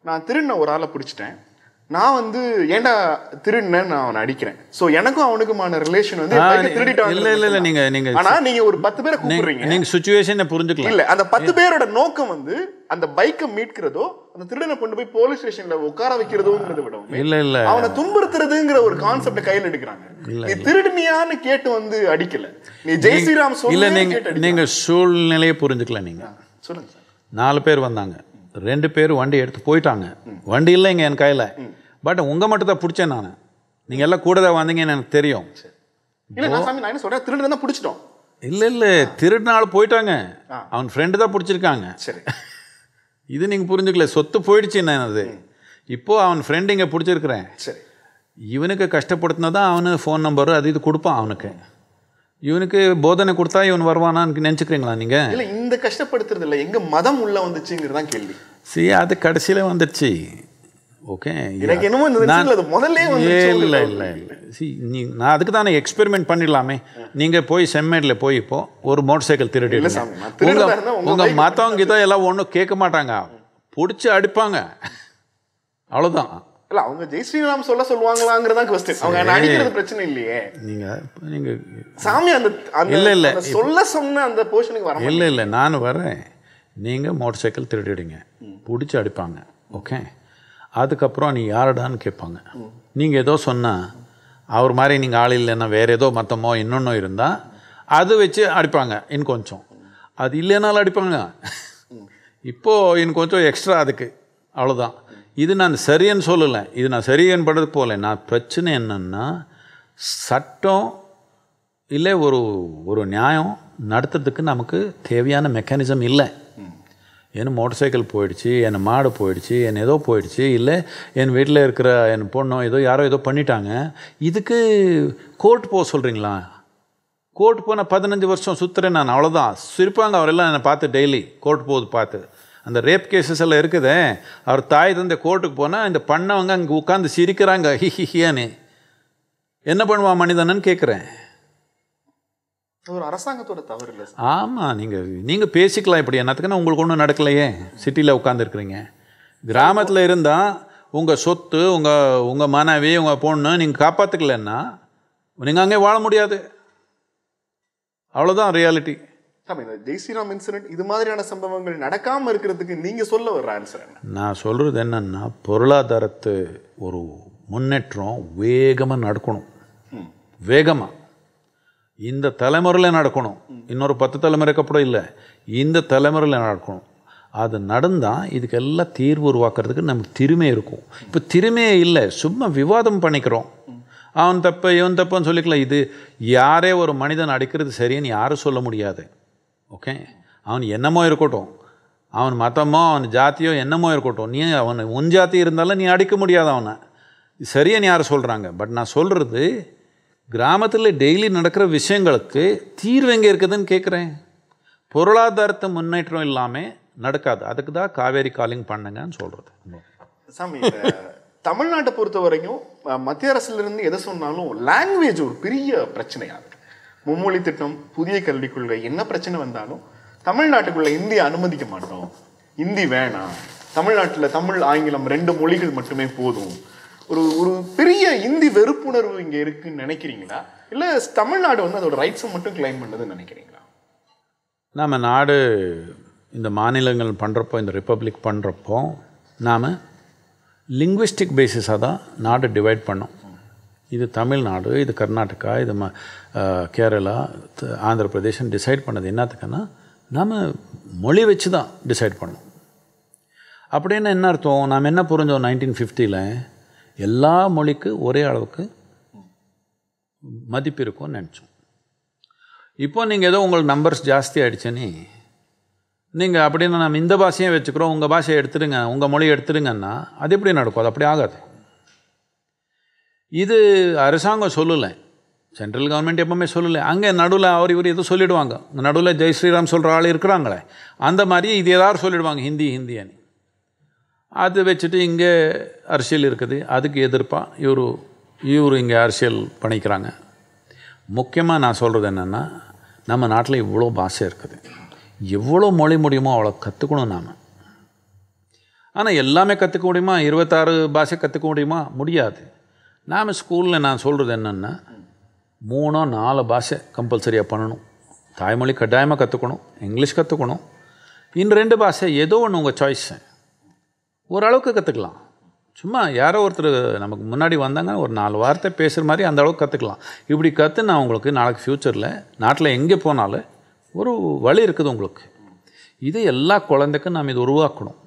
நான் திருடின ஒரு ஆளை பிடிச்சிட்டேன் நான் வந்து ஏன்டா திருடினேன்னு நான் அவனை அடிக்கிறேன் ஸோ எனக்கும் அவனுக்குமான ரிலேஷன் வந்து திருடிட்டான் இல்லை இல்லை இல்லை நீங்கள் நீங்கள் ஆனால் நீங்கள் ஒரு பத்து பேரை கூப்பிடுறீங்க நீங்கள் சுச்சுவேஷனை புரிஞ்சுக்கலாம் இல்லை அந்த பத்து பேரோட நோக்கம் வந்து அந்த பைக்கை மீட்கிறதோ அந்த திருடனை கொண்டு போய் போலீஸ் ஸ்டேஷன்ல உட்கார வைக்கிறதோங்கிறத விட இல்லை இல்லை அவனை துன்புறுத்துறதுங்கிற ஒரு கான்செப்டை கையில் எடுக்கிறாங்க நீ திருடுனியான்னு கேட்டு வந்து அடிக்கல நீ ஜெய் ஸ்ரீராம் இல்ல நீங்க நீங்க சூழ்நிலையை புரிஞ்சுக்கல நீங்க சொல்லுங்க நாலு பேர் வந்தாங்க ரெண்டு பேர் வண்டி எடுத்து போயிட்டாங்க வண்டி இல்லை என் கையில பட் உங்கள் மட்டும் தான் பிடிச்சேன் நான் நீங்கள் எல்லாம் கூட தான் வந்தீங்கன்னு எனக்கு தெரியும் நான் என்ன சொல்கிறேன் திருடன் தான் பிடிச்சிட்டோம் இல்லை இல்லை திருடினாள் போயிட்டாங்க அவன் ஃப்ரெண்டு தான் பிடிச்சிருக்காங்க சரி (laughs) இது நீங்கள் புரிஞ்சுக்கல சொத்து போயிடுச்சு என்ன அது இப்போது அவன் ஃப்ரெண்டு இங்கே பிடிச்சிருக்கிறேன் சரி இவனுக்கு கஷ்டப்படுத்தினா தான் அவனு ஃபோன் நம்பரு அது இது கொடுப்பான் அவனுக்கு இவனுக்கு போதனை கொடுத்தா இவன் வருவானான்னு நினச்சிக்கிறீங்களா நீங்கள் இல்லை இந்த கஷ்டப்படுத்துறது இல்லை எங்கள் மதம் உள்ளே வந்துச்சுங்கிறது தான் கேள்வி சரி அது கடைசியில் வந்துடுச்சு ஓகே எனக்கு என்னமோ இந்த முதல்ல இல்லை இல்லை இல்லை சி நீ நான் அதுக்கு தானே எக்ஸ்பெரிமெண்ட் பண்ணிடலாமே நீங்கள் போய் செம்மேடில் போய் இப்போ ஒரு மோட்டர் சைக்கிள் திருடி உங்கள் உங்கள் மற்றவங்க இதோ எல்லாம் ஒன்றும் கேட்க மாட்டாங்க பிடிச்சி அடிப்பாங்க அவ்வளோதான் இல்லை அவங்க ஜெய் ஸ்ரீராம் சொல்ல சொல்லுவாங்களாங்கிறதான் கொஸ்டின் அவங்க அடிக்கிறது பிரச்சனை இல்லையே நீங்கள் நீங்கள் சாமி அந்த இல்லை இல்லை சொல்ல சொன்ன அந்த போர்ஷனுக்கு வர இல்லை இல்லை நான் வரேன் நீங்கள் மோட்டர் சைக்கிள் திருடிடுங்க பிடிச்சி அடிப்பாங்க ஓகே அதுக்கப்புறம் நீ யாரடான்னு கேட்பாங்க நீங்கள் ஏதோ சொன்னால் அவர் மாதிரி நீங்கள் ஆள் இல்லைன்னா வேறு ஏதோ மொத்தமோ இன்னொன்னோ இருந்தால் அது வச்சு அடிப்பாங்க இன்னும் கொஞ்சம் அது இல்லைனாலும் அடிப்பாங்க இப்போது இன்னும் கொஞ்சம் எக்ஸ்ட்ரா அதுக்கு அவ்வளோதான் இது நான் சரியன்னு சொல்லலை இது நான் சரின்னு பண்ணுறது போகல நான் பிரச்சனை என்னென்னா சட்டம் இல்லை ஒரு ஒரு நியாயம் நடத்துறதுக்கு நமக்கு தேவையான மெக்கானிசம் இல்லை என் மோட்டர் சைக்கிள் போயிடுச்சு என் மாடு போயிடுச்சு என் ஏதோ போயிடுச்சு இல்லை என் வீட்டில் இருக்கிற என் பொண்ணோ ஏதோ யாரோ ஏதோ பண்ணிட்டாங்க இதுக்கு கோர்ட் போக சொல்கிறீங்களா கோர்ட் போன பதினஞ்சு வருஷம் சுற்றுறேன் நான் அவ்வளோதான் சிரிப்பாங்க அவரெல்லாம் என்னை பார்த்து டெய்லி கோர்ட் போகுது பார்த்து அந்த ரேப் கேசஸ் எல்லாம் இருக்குதே அவர் தாய் தந்தை கோர்ட்டுக்கு போனால் இந்த பண்ணவங்க அங்கே உட்காந்து சிரிக்கிறாங்க ஹிஹிஹியான்னு என்ன பண்ணுவான் மனிதனன்னு கேட்குறேன் ஒரு அரசாங்கத்தோட தவறு இல்லை ஆமாம் நீங்கள் நீங்கள் பேசிக்கலாம் இப்படி என்னத்துக்குன்னா உங்களுக்கு ஒன்றும் நடக்கலையே சிட்டியில் உட்காந்துருக்குறீங்க கிராமத்தில் இருந்தால் உங்கள் சொத்து உங்கள் உங்கள் மனைவி உங்கள் பொண்ணு நீங்கள் காப்பாற்றுக்கலன்னா நீங்கள் அங்கே வாழ முடியாது அவ்வளோதான் ரியாலிட்டி இந்த ஜெய் ஸ்ரீராம் இன்சிடென்ட் இது மாதிரியான சம்பவங்கள் நடக்காமல் இருக்கிறதுக்கு நீங்கள் சொல்ல வர்ற ஆன்சர் நான் சொல்கிறது என்னென்னா பொருளாதாரத்து ஒரு முன்னேற்றம் வேகமாக நடக்கணும் வேகமாக இந்த தலைமுறையில் நடக்கணும் இன்னொரு பத்து தலைமுறைக்கு அப்புறம் இல்லை இந்த தலைமுறையில் நடக்கணும் அது நடந்தால் இதுக்கெல்லாம் தீர்வு உருவாக்குறதுக்கு நமக்கு திறமை இருக்கும் இப்போ திறமையே இல்லை சும்மா விவாதம் பண்ணிக்கிறோம் அவன் தப்பு இவன் தப்புன்னு சொல்லிக்கலாம் இது யாரே ஒரு மனிதன் அடிக்கிறது சரின்னு யாரும் சொல்ல முடியாது ஓகே அவன் என்னமோ இருக்கட்டும் அவன் மதமோ அவன் ஜாத்தியோ என்னமோ இருக்கட்டும் நீ அவன் உன் ஜாத்தி இருந்தாலும் நீ அடிக்க முடியாது அவனை சரின்னு யார் சொல்கிறாங்க பட் நான் சொல்கிறது கிராமத்தில் டெய்லி நடக்கிற விஷயங்களுக்கு தீர்வு எங்கே இருக்குதுன்னு கேட்குறேன் பொருளாதாரத்தை முன்னேற்றம் இல்லாமல் நடக்காது அதுக்கு தான் காவேரி காலிங் பண்ணுங்கன்னு சொல்கிறது சாமி தமிழ்நாட்டை பொறுத்த வரைக்கும் மத்திய அரசுலேருந்து எதை சொன்னாலும் லாங்குவேஜ் ஒரு பெரிய பிரச்சனையாக இருக்குது மும்மொழி திட்டம் புதிய கல்விக் கொள்கை என்ன பிரச்சனை வந்தாலும் தமிழ்நாட்டுக்குள்ளே இந்தியை அனுமதிக்க மாட்டோம் இந்தி வேணாம் தமிழ்நாட்டில் தமிழ் ஆங்கிலம் ரெண்டு மொழிகள் மட்டுமே போதும் ஒரு ஒரு பெரிய இந்தி வெறுப்புணர்வு இங்கே இருக்குன்னு நினைக்கிறீங்களா இல்லை தமிழ்நாடு வந்து அதோட ரைட்ஸை மட்டும் கிளைம் பண்ணதுன்னு நினைக்கிறீங்களா நாம் நாடு இந்த மாநிலங்கள் பண்ணுறப்போ இந்த ரிப்பப்ளிக் பண்ணுறப்போ நாம லிங்குவிஸ்டிக் பேசிஸாக தான் நாடு டிவைட் பண்ணோம் இது தமிழ்நாடு இது கர்நாடகா இது ம கேரளா ஆந்திர பிரதேசம் டிசைட் பண்ணது என்னத்துக்குன்னா நாம் மொழி வச்சு தான் டிசைட் பண்ணோம் அப்படின்னா என்ன அர்த்தம் நாம் என்ன புரிஞ்சோம் நைன்டீன் ஃபிஃப்டியில் எல்லா மொழிக்கு ஒரே அளவுக்கு மதிப்பு இருக்கும்னு நினச்சோம் இப்போ நீங்கள் ஏதோ உங்களுக்கு நம்பர்ஸ் ஜாஸ்தி ஆகிடுச்சுன்னு நீங்கள் அப்படின்னா நம்ம இந்த பாஷையும் வச்சுக்கிறோம் உங்கள் பாஷையை எடுத்துடுங்க உங்கள் மொழியை எடுத்துடுங்கன்னா அது எப்படி நடக்கும் அது அப்படி ஆகாது இது அரசாங்கம் சொல்லலை சென்ட்ரல் கவர்மெண்ட் எப்பவுமே சொல்லலை அங்கே நடுவில் அவர் இவர் எதுவும் சொல்லிவிடுவாங்க நடுவில் ஜெய் ஸ்ரீராம் சொல்கிற ஆள் இருக்கிறாங்களே அந்த மாதிரி இது எதாவது சொல்லிவிடுவாங்க ஹிந்தி அணி அது வச்சுட்டு இங்கே அரசியல் இருக்குது அதுக்கு எதிர்ப்பாக இவர் இவர் இங்கே அரசியல் பண்ணிக்கிறாங்க முக்கியமாக நான் சொல்கிறது என்னென்னா நம்ம நாட்டில் இவ்வளோ பாஷை இருக்குது எவ்வளோ மொழி முடியுமோ அவ்வளோ கற்றுக்கணும் நாம் ஆனால் எல்லாமே கற்றுக்க முடியுமா இருபத்தாறு பாஷை கற்றுக்க முடியுமா முடியாது நாம் ஸ்கூலில் நான் சொல்கிறது என்னென்னா மூணோ நாலு பாஷை கம்பல்சரியாக பண்ணணும் தாய்மொழி கட்டாயமாக கற்றுக்கணும் இங்கிலீஷ் கற்றுக்கணும் இன்னும் ரெண்டு பாஷை ஏதோ ஒன்று உங்கள் சாய்ஸு ஓரளவுக்கு கற்றுக்கலாம் சும்மா யாரோ ஒருத்தர் நமக்கு முன்னாடி வந்தாங்க ஒரு நாலு வார்த்தை பேசுகிற மாதிரி அந்த அளவுக்கு கற்றுக்கலாம் இப்படி கற்று நான் உங்களுக்கு நாளைக்கு ஃப்யூச்சரில் நாட்டில் எங்கே போனாலும் ஒரு வழி இருக்குது உங்களுக்கு இது எல்லா குழந்தைக்கும் நாம் இது உருவாக்கணும்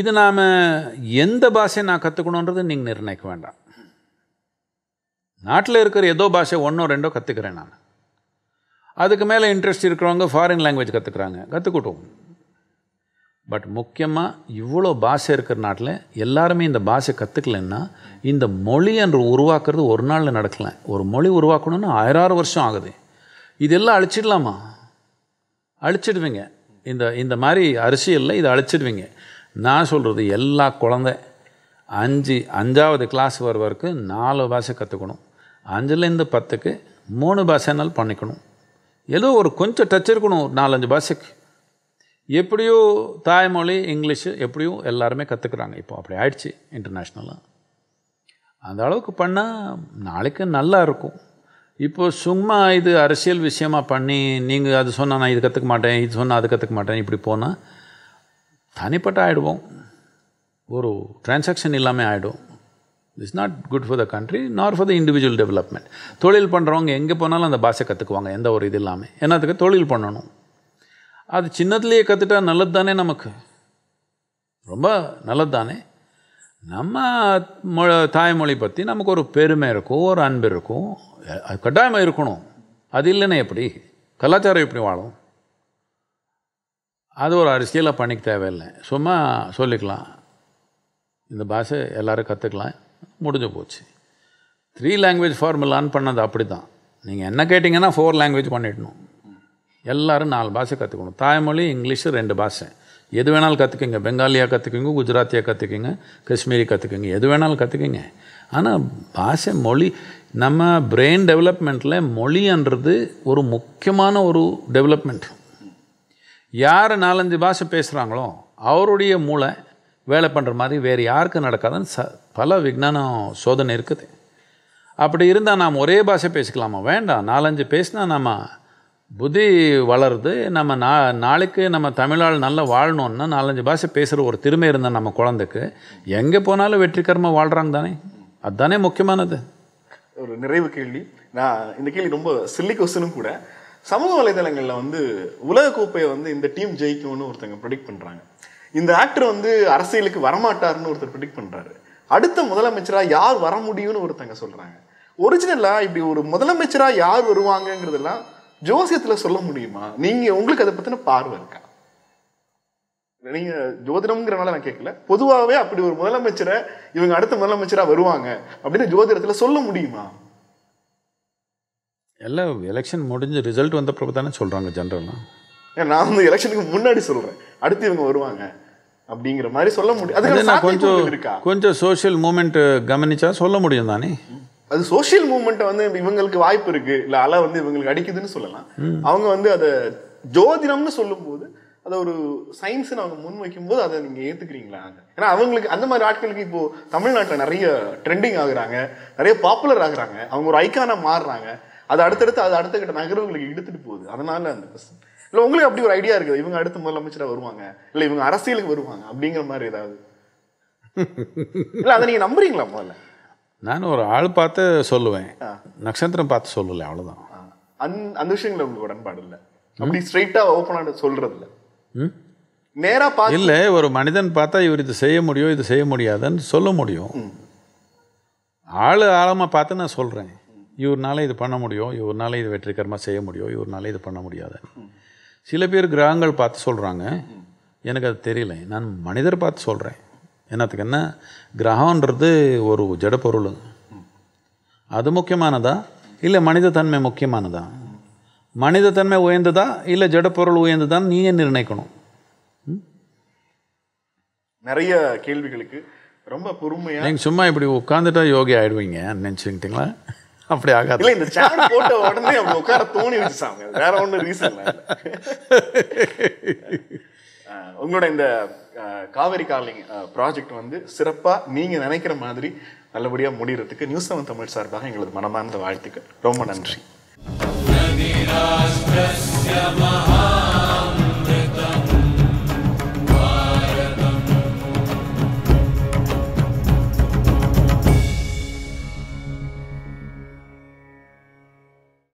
இது நாம் எந்த பாஷையை நான் கற்றுக்கணுன்றது நீங்கள் நிர்ணயிக்க வேண்டாம் நாட்டில் இருக்கிற ஏதோ பாஷை ஒன்றோ ரெண்டோ கற்றுக்கிறேன் நான் அதுக்கு மேலே இன்ட்ரெஸ்ட் இருக்கிறவங்க ஃபாரின் லாங்குவேஜ் கற்றுக்குறாங்க கற்றுக்கிட்டோம் பட் முக்கியமாக இவ்வளோ பாஷை இருக்கிற நாட்டில் எல்லாருமே இந்த பாஷை கற்றுக்கலன்னா இந்த மொழி என்று உருவாக்குறது ஒரு நாளில் நடக்கலை ஒரு மொழி உருவாக்கணும்னு ஆயிரம் வருஷம் ஆகுது இதெல்லாம் அழிச்சிடலாமா அழிச்சிடுவீங்க இந்த இந்த மாதிரி அரிசியலில் இதை அழிச்சிடுவீங்க நான் சொல்கிறது எல்லா குழந்த அஞ்சு அஞ்சாவது கிளாஸ் வர வரைக்கும் நாலு பாஷை கற்றுக்கணும் அஞ்சுலேருந்து பத்துக்கு மூணு பாஷைனாலும் பண்ணிக்கணும் ஏதோ ஒரு கொஞ்சம் டச் இருக்கணும் நாலஞ்சு பாஷைக்கு எப்படியோ தாய்மொழி இங்கிலீஷு எப்படியும் எல்லாருமே கற்றுக்குறாங்க இப்போ அப்படி ஆயிடுச்சு இன்டர்நேஷ்னலாக அந்த அளவுக்கு பண்ணால் நாளைக்கு நல்லா இருக்கும் இப்போ சும்மா இது அரசியல் விஷயமா பண்ணி நீங்கள் அது சொன்னால் நான் இது கற்றுக்க மாட்டேன் இது சொன்னால் அது கற்றுக்க மாட்டேன் இப்படி போனால் தனிப்பட்ட ஆகிடுவோம் ஒரு டிரான்சாக்ஷன் இல்லாமல் ஆகிடும் it's not good for the country nor for the individual development தொழில் பண்ணுறவங்க எங்கே போனாலும் அந்த பாஷை கற்றுக்குவாங்க எந்த ஒரு இது இல்லாமல் என்னத்துக்கு தொழில் பண்ணணும் அது சின்னத்துலேயே கற்றுட்டா நல்லது தானே நமக்கு ரொம்ப நல்லது தானே நம்ம மொ தாய்மொழி பற்றி நமக்கு ஒரு பெருமை இருக்கும் ஒரு அன்பு இருக்கும் அது கட்டாயமாக இருக்கணும் அது இல்லைன்னா எப்படி கலாச்சாரம் எப்படி வாழும் அது ஒரு அரிசியெல்லாம் பண்ணிக்க தேவையில்லை சும்மா சொல்லிக்கலாம் இந்த பாஷை எல்லோரும் கற்றுக்கலாம் முடிஞ்சு போச்சு த்ரீ லாங்குவேஜ் ஃபார்முலான்னு பண்ணது அப்படி தான் நீங்கள் என்ன கேட்டிங்கன்னா ஃபோர் லாங்குவேஜ் பண்ணிடணும் எல்லோரும் நாலு பாஷை கற்றுக்கணும் தாய்மொழி இங்கிலீஷு ரெண்டு பாஷை எது வேணாலும் கற்றுக்குங்க பெங்காலியாக கற்றுக்குங்க குஜராத்தியாக கற்றுக்குங்க காஷ்மீரி கற்றுக்குங்க எது வேணாலும் கற்றுக்குங்க ஆனால் பாஷை மொழி நம்ம பிரெயின் டெவலப்மெண்ட்டில் மொழின்றது ஒரு முக்கியமான ஒரு டெவலப்மெண்ட் யார் நாலஞ்சு பாஷை பேசுகிறாங்களோ அவருடைய மூளை வேலை பண்ணுற மாதிரி வேறு யாருக்கு நடக்காதுன்னு ச பல விஜானம் சோதனை இருக்குது அப்படி இருந்தால் நாம் ஒரே பாஷை பேசிக்கலாமா வேண்டாம் நாலஞ்சு பேசினா நாம் புத்தி வளருது நம்ம நா நாளைக்கு நம்ம தமிழால் நல்லா வாழணுன்னா நாலஞ்சு பாஷை பேசுகிற ஒரு திறமை இருந்தால் நம்ம குழந்தைக்கு எங்கே போனாலும் வெற்றிகரமாக வாழ்கிறாங்க தானே அதுதானே முக்கியமானது ஒரு நிறைவு கேள்வி நான் இந்த கேள்வி ரொம்ப சில்லி கொஸ்டனும் கூட சமூக வலைதளங்களில் வந்து கோப்பையை வந்து இந்த டீம் ஜெயிக்கும்னு ஒருத்தங்க ப்ரிடிக்ட் பண்ணுறாங்க இந்த ஆக்டர் வந்து அரசியலுக்கு வரமாட்டாருன்னு ஒருத்தர் ப்ரிடிக்ட் பண்ணுறாரு அடுத்த முதலமைச்சராக யார் வர முடியும்னு ஒருத்தங்க சொல்கிறாங்க ஒரிஜினலாக இப்படி ஒரு முதலமைச்சராக யார் வருவாங்கங்கிறதெல்லாம் ஜோசியத்தில் சொல்ல முடியுமா நீங்கள் உங்களுக்கு அதை பற்றின பார்வை இருக்கா நீங்கள் ஜோதிடம்ங்கிறனால நான் கேட்கல பொதுவாகவே அப்படி ஒரு முதலமைச்சரை இவங்க அடுத்த முதலமைச்சராக வருவாங்க அப்படின்னு ஜோதிடத்தில் சொல்ல முடியுமா எல்லாம் எலெக்ஷன் முடிஞ்சு ரிசல்ட் வந்த பிறகு தானே சொல்கிறாங்க ஜென்ரலாக நான் வந்து எலெக்ஷனுக்கு முன்னாடி சொல்கிறேன் அடுத்து இவங்க வருவாங்க அப்படிங்கிற மாதிரி சொல்ல முடியும் அதுக்கு கொஞ்சம் கொஞ்சம் சோஷியல் மூமெண்ட் கவனிச்சா சொல்ல முடியும் தானே அது சோசியல் மூவ்மெண்ட்டை வந்து இவங்களுக்கு வாய்ப்பு இருக்கு இல்லை அல வந்து இவங்களுக்கு அடிக்குதுன்னு சொல்லலாம் அவங்க வந்து அதை ஜோதிடம்னு போது அதை ஒரு சயின்ஸ் அவங்க முன் போது அதை நீங்க ஏத்துக்கிறீங்களா ஏன்னா அவங்களுக்கு அந்த மாதிரி ஆட்களுக்கு இப்போ தமிழ்நாட்டில் நிறைய ட்ரெண்டிங் ஆகுறாங்க நிறைய பாப்புலர் ஆகுறாங்க அவங்க ஒரு ஐக்கான மாறுறாங்க அது அடுத்தடுத்து அது அடுத்த கிட்ட நகர்வுகளுக்கு எடுத்துட்டு போகுது அதனால அந்த பிரச்சனை இல்லை உங்களுக்கு அப்படி ஒரு ஐடியா இருக்குது இவங்க அடுத்த முதலமைச்சராக வருவாங்க இல்லை இவங்க அரசியலுக்கு வருவாங்க அப்படிங்கிற மாதிரி ஏதாவது இல்லை அதை நீங்க நம்புறீங்களா முதல்ல நான் ஒரு ஆள் பார்த்து சொல்லுவேன் நட்சத்திரம் பார்த்து சொல்லலை அவ்வளோதான் அந் அந்த விஷயங்கள் உங்களுக்கு உடன்பாடு இல்லை அப்படி ஸ்ட்ரைட்டாக ஓப்பனாக சொல்கிறது இல்லை நேராக பார்த்து இல்லை ஒரு மனிதன் பார்த்தா இவர் இது செய்ய முடியும் இது செய்ய முடியாதுன்னு சொல்ல முடியும் ஆள் ஆழமாக பார்த்து நான் சொல்கிறேன் இவர்னால இது பண்ண முடியும் இவர்னால இது வெற்றிகரமாக செய்ய முடியும் இவர்னால இது பண்ண முடியாது சில பேர் கிரகங்கள் பார்த்து சொல்கிறாங்க எனக்கு அது தெரியல நான் மனிதர் பார்த்து சொல்கிறேன் என்னத்துக்குன்னா கிரகன்றது ஒரு ஜட பொருள் அது முக்கியமானதா இல்லை மனிதத்தன்மை முக்கியமானதா மனிதத்தன்மை உயர்ந்ததா இல்லை ஜடப்பொருள் உயர்ந்ததான் நீயே நிர்ணயிக்கணும் நிறைய கேள்விகளுக்கு ரொம்ப பொறுமையாக நீங்கள் சும்மா இப்படி உட்காந்துட்டா யோகி ஆயிடுவீங்க நினச்சிக்கிட்டீங்களா அப்படி ஆகாது இல்லை இந்த சேனல் போட்ட உடனே அவங்க உட்கார தோணி வச்சுட்டாங்க வேற ஒன்றும் ரீசன் (laughs) உங்களோட இந்த காவேரி காலனி ப்ராஜெக்ட் வந்து சிறப்பாக நீங்கள் நினைக்கிற மாதிரி நல்லபடியாக முடிகிறதுக்கு நியூஸ் செவன் தமிழ் சார்பாக எங்களது மனமார்ந்த வாழ்த்துக்கள் ரொம்ப நன்றி